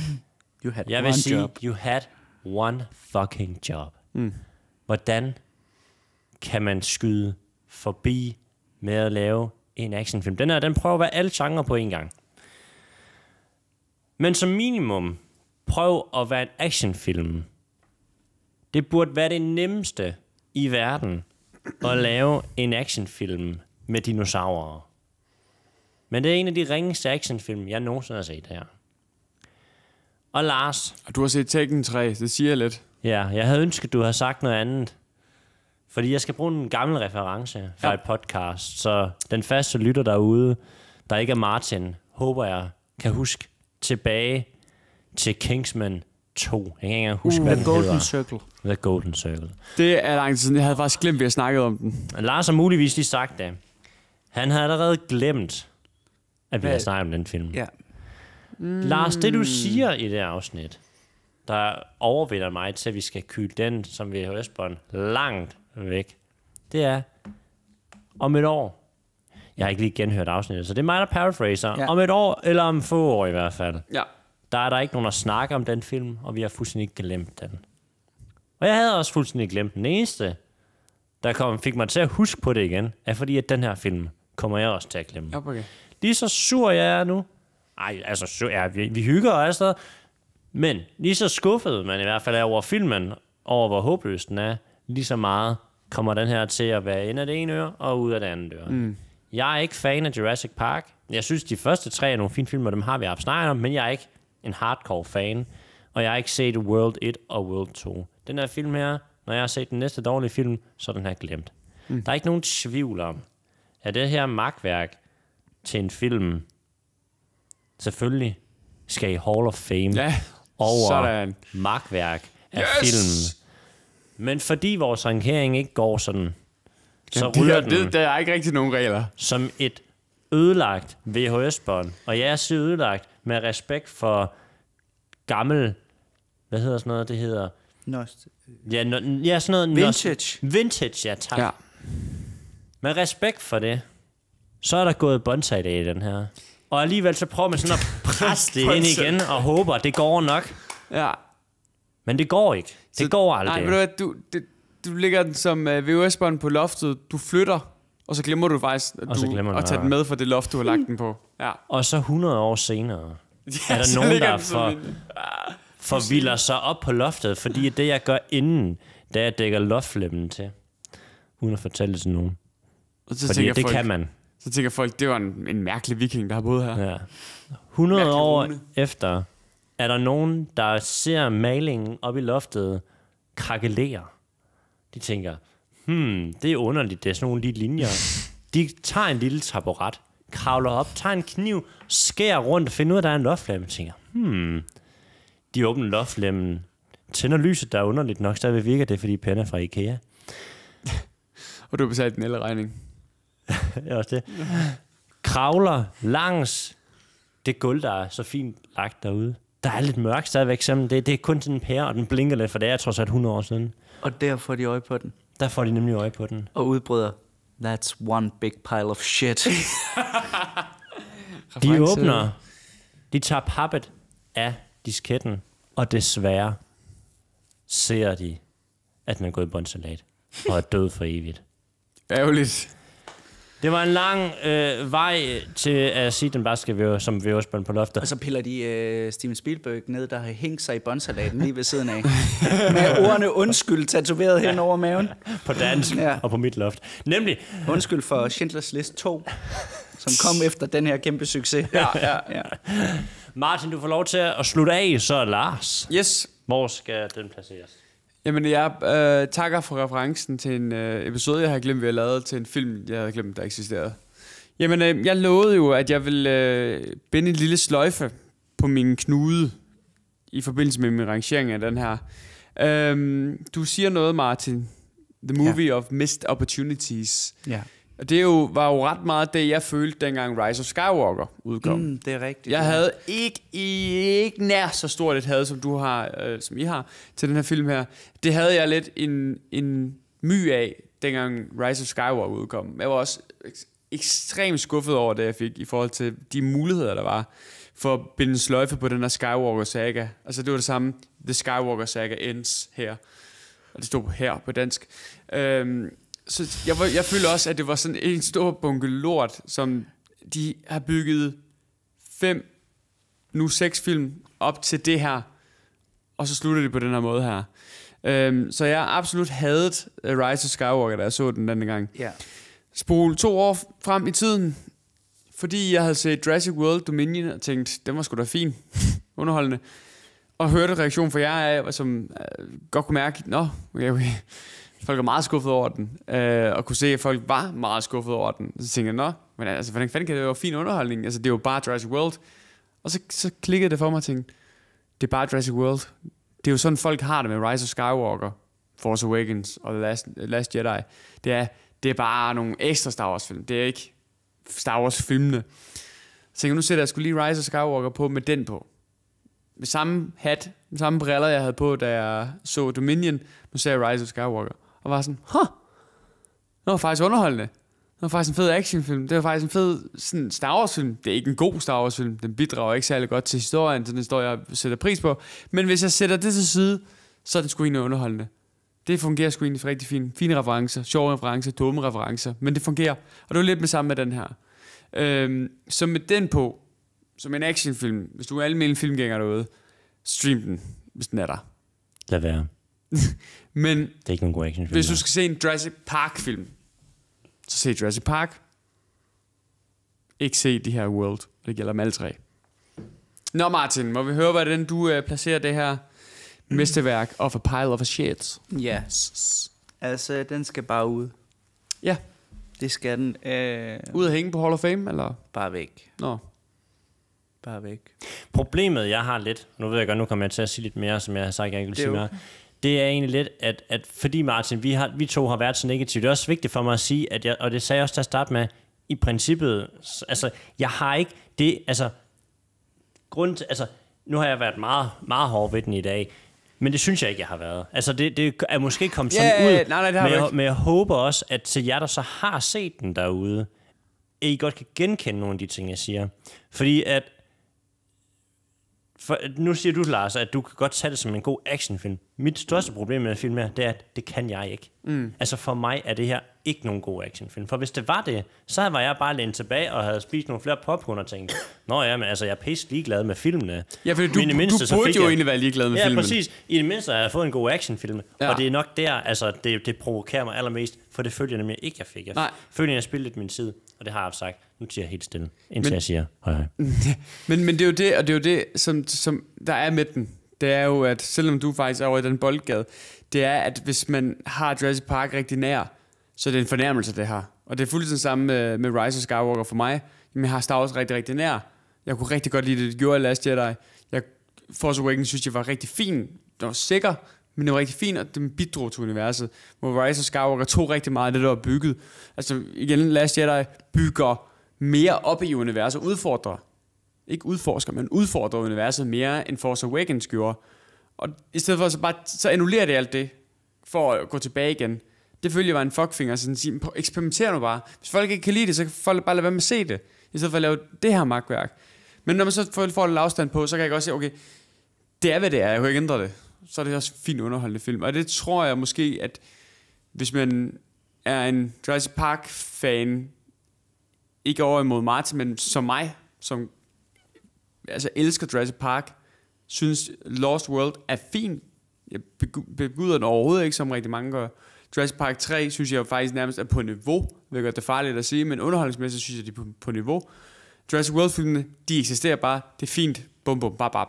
You had jeg one vil sige, you had one fucking job. Mm. Hvordan kan man skyde forbi med at lave en actionfilm? Den her, den prøver at være alle genrer på en gang. Men som minimum, prøv at være en actionfilm. Det burde være det nemmeste i verden at lave en actionfilm med dinosaurer. Men det er en af de ringeste actionfilm, jeg nogensinde har set her. Og Lars... Du har set Tekken 3, det siger jeg lidt. Ja, jeg havde ønsket, du havde sagt noget andet. Fordi jeg skal bruge en gammel reference fra ja. et podcast, så den faste lytter derude, der ikke er Martin, håber jeg kan huske, tilbage til Kingsman 2. Jeg kan ikke engang huske, uh, hvad The den Golden hedder. Circle. The Golden Circle. Det er lang tid siden. Jeg havde faktisk glemt, at vi havde snakket om den. Lars har muligvis lige sagt det. Han har allerede glemt, at vi har snakket om den film. Ja. Mm. Lars, det du siger i det afsnit, der overvinder mig til, at vi skal kylde den som vi har i langt væk, det er, om et år, jeg har ikke lige genhørt afsnittet, så det er mig, der paraphraser. Ja. Om et år, eller om få år i hvert fald. Ja. Der er der ikke nogen, der snakker om den film, og vi har fuldstændig glemt den. Og jeg havde også fuldstændig glemt den eneste, der kom, fik mig til at huske på det igen, er fordi, at den her film kommer jeg også til at glemme. Okay. Lige så sur jeg er nu, ej, altså, sur, ja, vi, vi hygger os altså, men lige så skuffet man i hvert fald er over filmen, over hvor håbløs den er, lige så meget kommer den her til at være ind af det ene øre og ud af det andet øre. Mm. Jeg er ikke fan af Jurassic Park. Jeg synes, de første tre er nogle fine film, dem har vi haft snakket om, men jeg er ikke en hardcore fan. Og jeg har ikke set World 1 og World 2. Den her film her, når jeg har set den næste dårlige film, så er den her glemt. Mm. Der er ikke nogen tvivl om, at det her magtværk til en film, selvfølgelig skal i Hall of Fame ja, over sådan. magtværk af yes! film. Men fordi vores rankering ikke går sådan så ryger det, den. Det, der er ikke rigtig nogen regler. Som et ødelagt VHS-bånd. Og jeg så ødelagt med respekt for gammel... Hvad hedder sådan noget, det hedder? Nost. Ja, no, ja sådan noget... Vintage. Nost, vintage, ja tak. Ja. Med respekt for det, så er der gået bonsai i den her. Og alligevel så prøver man sådan at *laughs* presse det ind igen og håber, at det går nok. Ja. Men det går ikke. Det så, går aldrig. Nej, men du, du, det, du ligger den som uh, øh, VHS-bånd på loftet, du flytter, og så glemmer du faktisk at, og så du, at tage den med fra det loft, du har lagt den på. *laughs* Ja. Og så 100 år senere, *laughs* ja, er der nogen, der for, ah, forvilder sig op på loftet, fordi det, jeg gør inden, det jeg dækker loftflippen til, uden at fortælle det til nogen. Og så fordi det folk, kan man. Så tænker folk, det var en, en mærkelig viking, der har boet her. Ja. 100 mærkelig år rune. efter, er der nogen, der ser malingen op i loftet krakelere de tænker, hmm, det er underligt, det er sådan nogle lille linjer. *laughs* de tager en lille taburet, kravler op, tager en kniv, skærer rundt og finder ud af, at der er en loftlemme. tænker, hmm, de åbner loftlemmen, tænder lyset, der er underligt nok, så virker det, fordi pænder fra Ikea. *laughs* og du har betalt din regning. ja, *laughs* også det. Kravler langs det gulv, der er så fint lagt derude. Der er lidt mørkt stadigvæk, Det, det er kun sådan en pære, og den blinker lidt, for det er trods alt 100 år siden. Og der får de øje på den. Der får de nemlig øje på den. Og udbryder, that's one big pile of shit. *laughs* de åbner, de tager pappet af disketten, og desværre ser de, at man er gået i bundsalat, og er død for evigt. Ærgerligt. Det var en lang øh, vej til at sige den bare skal væve, som også på loftet. Og så piller de øh, Steven Spielberg ned, der har hængt sig i bondsalaten lige ved siden af. *laughs* Med ordene undskyld tatoveret hen over maven. På dansk ja. og på mit loft. Nemlig... Undskyld for Schindlers List 2, som kom efter den her kæmpe succes. Ja, ja, ja. Martin, du får lov til at slutte af, så Lars. Yes. Hvor skal den placeres? Jamen, jeg øh, takker for referencen til en øh, episode, jeg har glemt, vi har lavet til en film, jeg havde glemt, der eksisterede. Jamen, øh, jeg lovede jo, at jeg ville øh, binde en lille sløjfe på min knude i forbindelse med min rangering af den her. Øh, du siger noget, Martin. The movie ja. of missed opportunities. Ja. Det jo, var jo ret meget det, jeg følte dengang Rise of Skywalker udkom. Mm, det er rigtigt. Jeg havde ikke, ikke nær så stort et had, som du har, øh, som I har, til den her film her. Det havde jeg lidt en, en my af, dengang Rise of Skywalker udkom. Jeg var også ekstremt skuffet over det, jeg fik i forhold til de muligheder, der var for at binde sløjfe på den her Skywalker-saga. Altså, det var det samme. The Skywalker-saga ends her. Og det stod her på dansk. Øhm, så jeg, jeg føler også, at det var sådan en stor bunke lort, som de har bygget fem, nu seks film op til det her, og så slutter de på den her måde her. Øhm, så jeg absolut hadet øh, Rise of Skywalker, da jeg så den den gang. Ja. Spol to år frem i tiden, fordi jeg havde set Jurassic World Dominion og tænkt, den var sgu da fin, *laughs* underholdende. Og hørte reaktion fra jer, som øh, godt kunne mærke, nå, okay, okay folk var meget skuffet over den, øh, og kunne se, at folk var meget skuffet over den. Så tænkte jeg, nå, men altså, hvordan fanden kan det være fin underholdning? Altså, det er jo bare Jurassic World. Og så, så klikkede det for mig og tænkte, det er bare Jurassic World. Det er jo sådan, folk har det med Rise of Skywalker, Force Awakens og The Last, Last Jedi. Det er, det er bare nogle ekstra Star Wars-film. Det er ikke Star Wars-filmene. Så tænkte, nu sætter jeg skulle lige Rise of Skywalker på med den på. Med samme hat, med samme briller, jeg havde på, da jeg så Dominion. Nu ser jeg Rise of Skywalker og var sådan, huh, det var faktisk underholdende. Det var faktisk en fed actionfilm. Det var faktisk en fed sådan Star Wars-film. Det er ikke en god Star Wars-film. Den bidrager ikke særlig godt til historien, så den står jeg sætter pris på. Men hvis jeg sætter det til side, så er den sgu egentlig underholdende. Det fungerer sgu egentlig rigtig fint. Fine referencer, sjove referencer, dumme referencer. Men det fungerer. Og det var lidt med sammen med den her. Øhm, så med den på, som en actionfilm, hvis du er almindelig filmgænger derude, stream den, hvis den er der. Lad være. *laughs* Men det er ikke nogen god actionfilm. Hvis du skal se en Jurassic Park-film, så se Jurassic Park. Ikke se de her World. Det gælder dem alle tre. Nå Martin, må vi høre, hvordan du øh, placerer det her mm. mesterværk of a pile of a shit? Ja. Yes. Altså, den skal bare ud. Ja. Det skal den. Øh... Ud at hænge på Hall of Fame, eller? Bare væk. Nå. Bare væk. Problemet, jeg har lidt, nu ved jeg godt, nu kommer jeg til at sige lidt mere, som jeg har sagt, jeg ikke vil sige okay. mere, det er egentlig lidt, at, at fordi Martin, vi, har, vi to har været så negative, det er også vigtigt for mig at sige, at jeg, og det sagde jeg også til at starte med, i princippet, altså, jeg har ikke det, altså, grund, altså, nu har jeg været meget, meget hård ved den i dag, men det synes jeg ikke, jeg har været. Altså, det, det er måske kommet sådan yeah, ud, nej, nej, det har men, jeg, men jeg håber også, at til jer, der så har set den derude, at I godt kan genkende nogle af de ting, jeg siger. Fordi at, for, nu siger du, Lars, at du kan godt tage det som en god actionfilm. Mit største problem med film her, det er, at det kan jeg ikke. Mm. Altså for mig er det her ikke nogen god actionfilm. For hvis det var det, så var jeg bare lænet tilbage og havde spist nogle flere popcorn og tænkt, nå ja, men altså, jeg er pisse ligeglad med filmene. Ja, for du, men mindste, du burde jo jeg, egentlig være ligeglad med ja, filmen. Ja, præcis. I det mindste har jeg fået en god actionfilm. Ja. Og det er nok der, altså, det, det provokerer mig allermest, for det følger jeg nemlig ikke, jeg fik. Jeg Nej. at jeg spildte min tid, og det har jeg sagt. Nu siger jeg helt stille, indtil men, jeg siger hej, hej. *laughs* Men, men det er jo det, og det er jo det, som, som der er med den. Det er jo, at selvom du faktisk er over i den boldgade, det er, at hvis man har Jurassic Park rigtig nær, så det er en fornærmelse, det her. Og det er fuldstændig samme med, med Rise of Skywalker for mig. Jamen, jeg har Star Wars rigtig, rigtig nær. Jeg kunne rigtig godt lide det, det gjorde i Last Jedi. Jeg, Force Awakens synes jeg var rigtig fin. Det var sikker, men det var rigtig fint, og den bidrog til universet. Hvor Rise of Skywalker tog rigtig meget af det, der var bygget. Altså igen, Last Jedi bygger mere op i universet, udfordrer. Ikke udforsker, men udfordrer universet mere, end Force Awakens gjorde. Og i stedet for så bare, så annullerer det alt det, for at gå tilbage igen det følger var en fuckfinger, Sådan sige, eksperimenter nu bare. Hvis folk ikke kan lide det, så kan folk bare lade være med at se det, i stedet for at lave det her magtværk. Men når man så får, lidt afstand på, så kan jeg også sige, okay, det er hvad det er, jeg kan ikke ændre det. Så er det også fint underholdende film. Og det tror jeg måske, at hvis man er en Jurassic Park-fan, ikke over imod Martin, men som mig, som altså elsker Jurassic Park, synes Lost World er fin. Jeg beguder den overhovedet ikke, som rigtig mange gør. Jurassic Park 3 synes jeg jo faktisk nærmest er på niveau. Jeg det er farligt at sige, men underholdningsmæssigt synes jeg, de er på, på niveau. Jurassic World-filmene, de eksisterer bare. Det er fint. Bum, bum, bab, bab.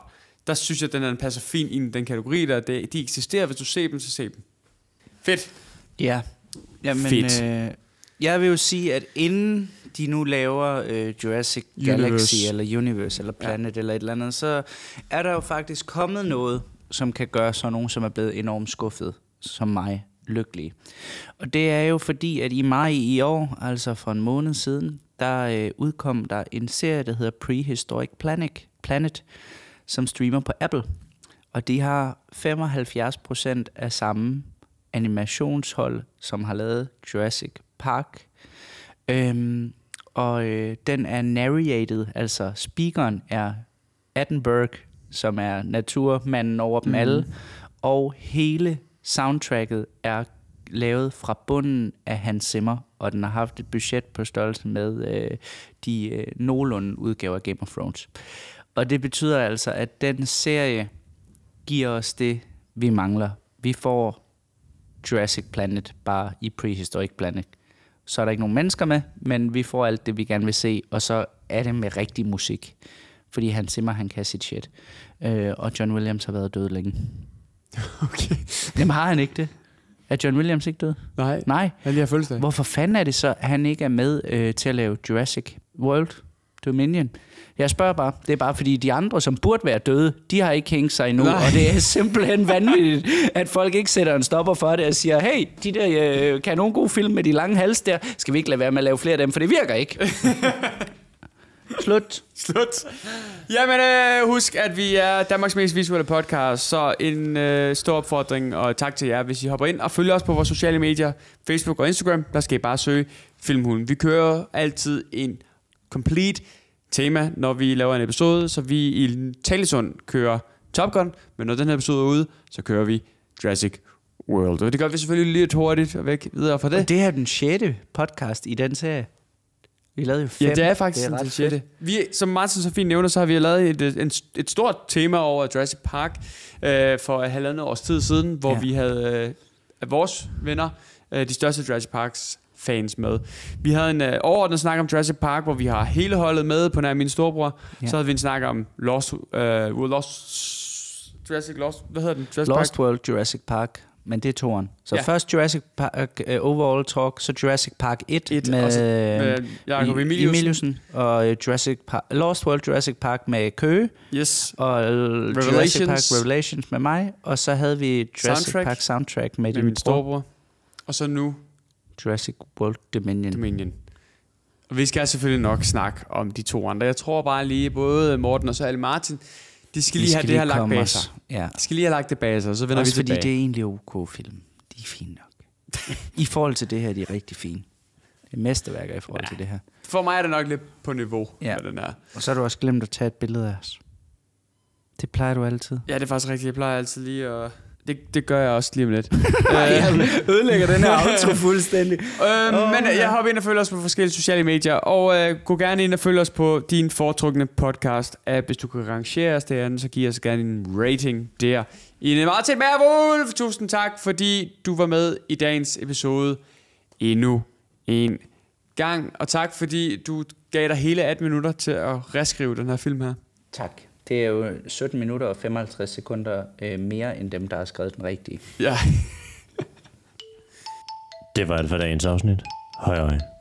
Der synes jeg, at den, her passer fint ind i den kategori, der det, de eksisterer. Hvis du ser dem, så se dem. Fedt. Ja. Jamen, Fedt. Øh, jeg vil jo sige, at inden de nu laver øh, Jurassic Universe. Galaxy, eller Universe, eller Planet, ja. eller et eller andet, så er der jo faktisk kommet noget, som kan gøre sådan nogen, som er blevet enormt skuffet, som mig, lykkelige. Og det er jo fordi, at i maj i år, altså for en måned siden, der øh, udkom der en serie, der hedder Prehistoric Planet, Planet som streamer på Apple. Og de har 75% af samme animationshold, som har lavet Jurassic Park. Øhm, og øh, den er narrated, altså speakeren er Attenberg, som er naturmanden over dem mm. alle, og hele Soundtracket er lavet fra bunden af Hans Zimmer, og den har haft et budget på størrelse med øh, de øh, nogenlunde udgaver af Game of Thrones. Og det betyder altså, at den serie giver os det, vi mangler. Vi får Jurassic Planet bare i Prehistoric Planet. Så er der ikke nogen mennesker med, men vi får alt det, vi gerne vil se, og så er det med rigtig musik. Fordi han Zimmer, han kan sit shit. Øh, og John Williams har været død længe. *laughs* Okay. Jamen har han ikke det? Er John Williams ikke død? Nej, Nej. han lige har fødselsdag. Hvorfor fanden er det så, at han ikke er med øh, til at lave Jurassic World Dominion? Jeg spørger bare. Det er bare fordi, de andre, som burde være døde, de har ikke hængt sig endnu. Nej. Og det er simpelthen vanvittigt, at folk ikke sætter en stopper for det og siger, hey, de der øh, kan nogle gode film med de lange hals der, skal vi ikke lade være med at lave flere af dem, for det virker ikke. *laughs* Slut. Slut. Jamen, øh, husk, at vi er Danmarks mest visuelle podcast, så en øh, stor opfordring og tak til jer, hvis I hopper ind og følger os på vores sociale medier, Facebook og Instagram. Der skal I bare søge Filmhulen. Vi kører altid en complete tema, når vi laver en episode, så vi i Talesund kører Top Gun, men når den her episode er ude, så kører vi Jurassic World. Og det gør vi selvfølgelig lidt hurtigt og væk videre fra det. Og det er den sjette podcast i den serie. Vi lavede jo fem. Ja, det er faktisk det er en sjette. Vi, som Martin så fint nævner, så har vi lavet et, øh, et, et stort tema over Jurassic Park øh, for halvandet års tid siden, hvor ja. vi havde øh, vores venner, øh, de største Jurassic Parks fans med. Vi havde en øh, overordnet snak om Jurassic Park, hvor vi har hele holdet med på nær min storebror. Ja. Så havde vi en snak om Lost, øh, Lost Jurassic Lost, hvad hedder den? Jurassic Lost Park? World Jurassic Park men det er toren. Så ja. først Jurassic Park uh, øh, øh, Overall Talk, så Jurassic Park 1 Et, med, øh, med Jacob Emiliusen. Emiliusen og Jurassic Park, Lost World Jurassic Park med Køge. Yes. Og Revelations. Jurassic Park Revelations med mig. Og så havde vi Jurassic soundtrack. Park Soundtrack med, med min storebror. Og så nu... Jurassic World Dominion. Dominion. Og vi skal selvfølgelig nok snakke om de to andre. Jeg tror bare lige, både Morten og så Al Martin de skal lige de skal have det her lagt bag sig. Ja. De skal lige have lagt det bag sig, og så vender Også vi tilbage. fordi det er egentlig ok film. De er fine nok. *laughs* I forhold til det her, de er rigtig fine. Det er mesterværker i forhold ja. til det her. For mig er det nok lidt på niveau ja. med den her. Og så har du også glemt at tage et billede af os. Det plejer du altid. Ja, det er faktisk rigtigt. Jeg plejer altid lige at det, det gør jeg også lige om lidt. *laughs* Øh, jeg ødelægger den her *laughs* outro fuldstændig. Øh, oh, men jeg hopper ind og følger os på forskellige sociale medier, og øh, gå gerne ind og følger os på din foretrukne podcast At Hvis du kan rangere os derinde, så giver os gerne en rating der. I Ine Martin Mervulf, tusind tak, fordi du var med i dagens episode endnu en gang. Og tak, fordi du gav dig hele 18 minutter til at reskrive den her film her. Tak. Det er jo 17 minutter og 55 sekunder øh, mere, end dem, der har skrevet den rigtige. Ja. det var alt for dagens afsnit. Hej hej.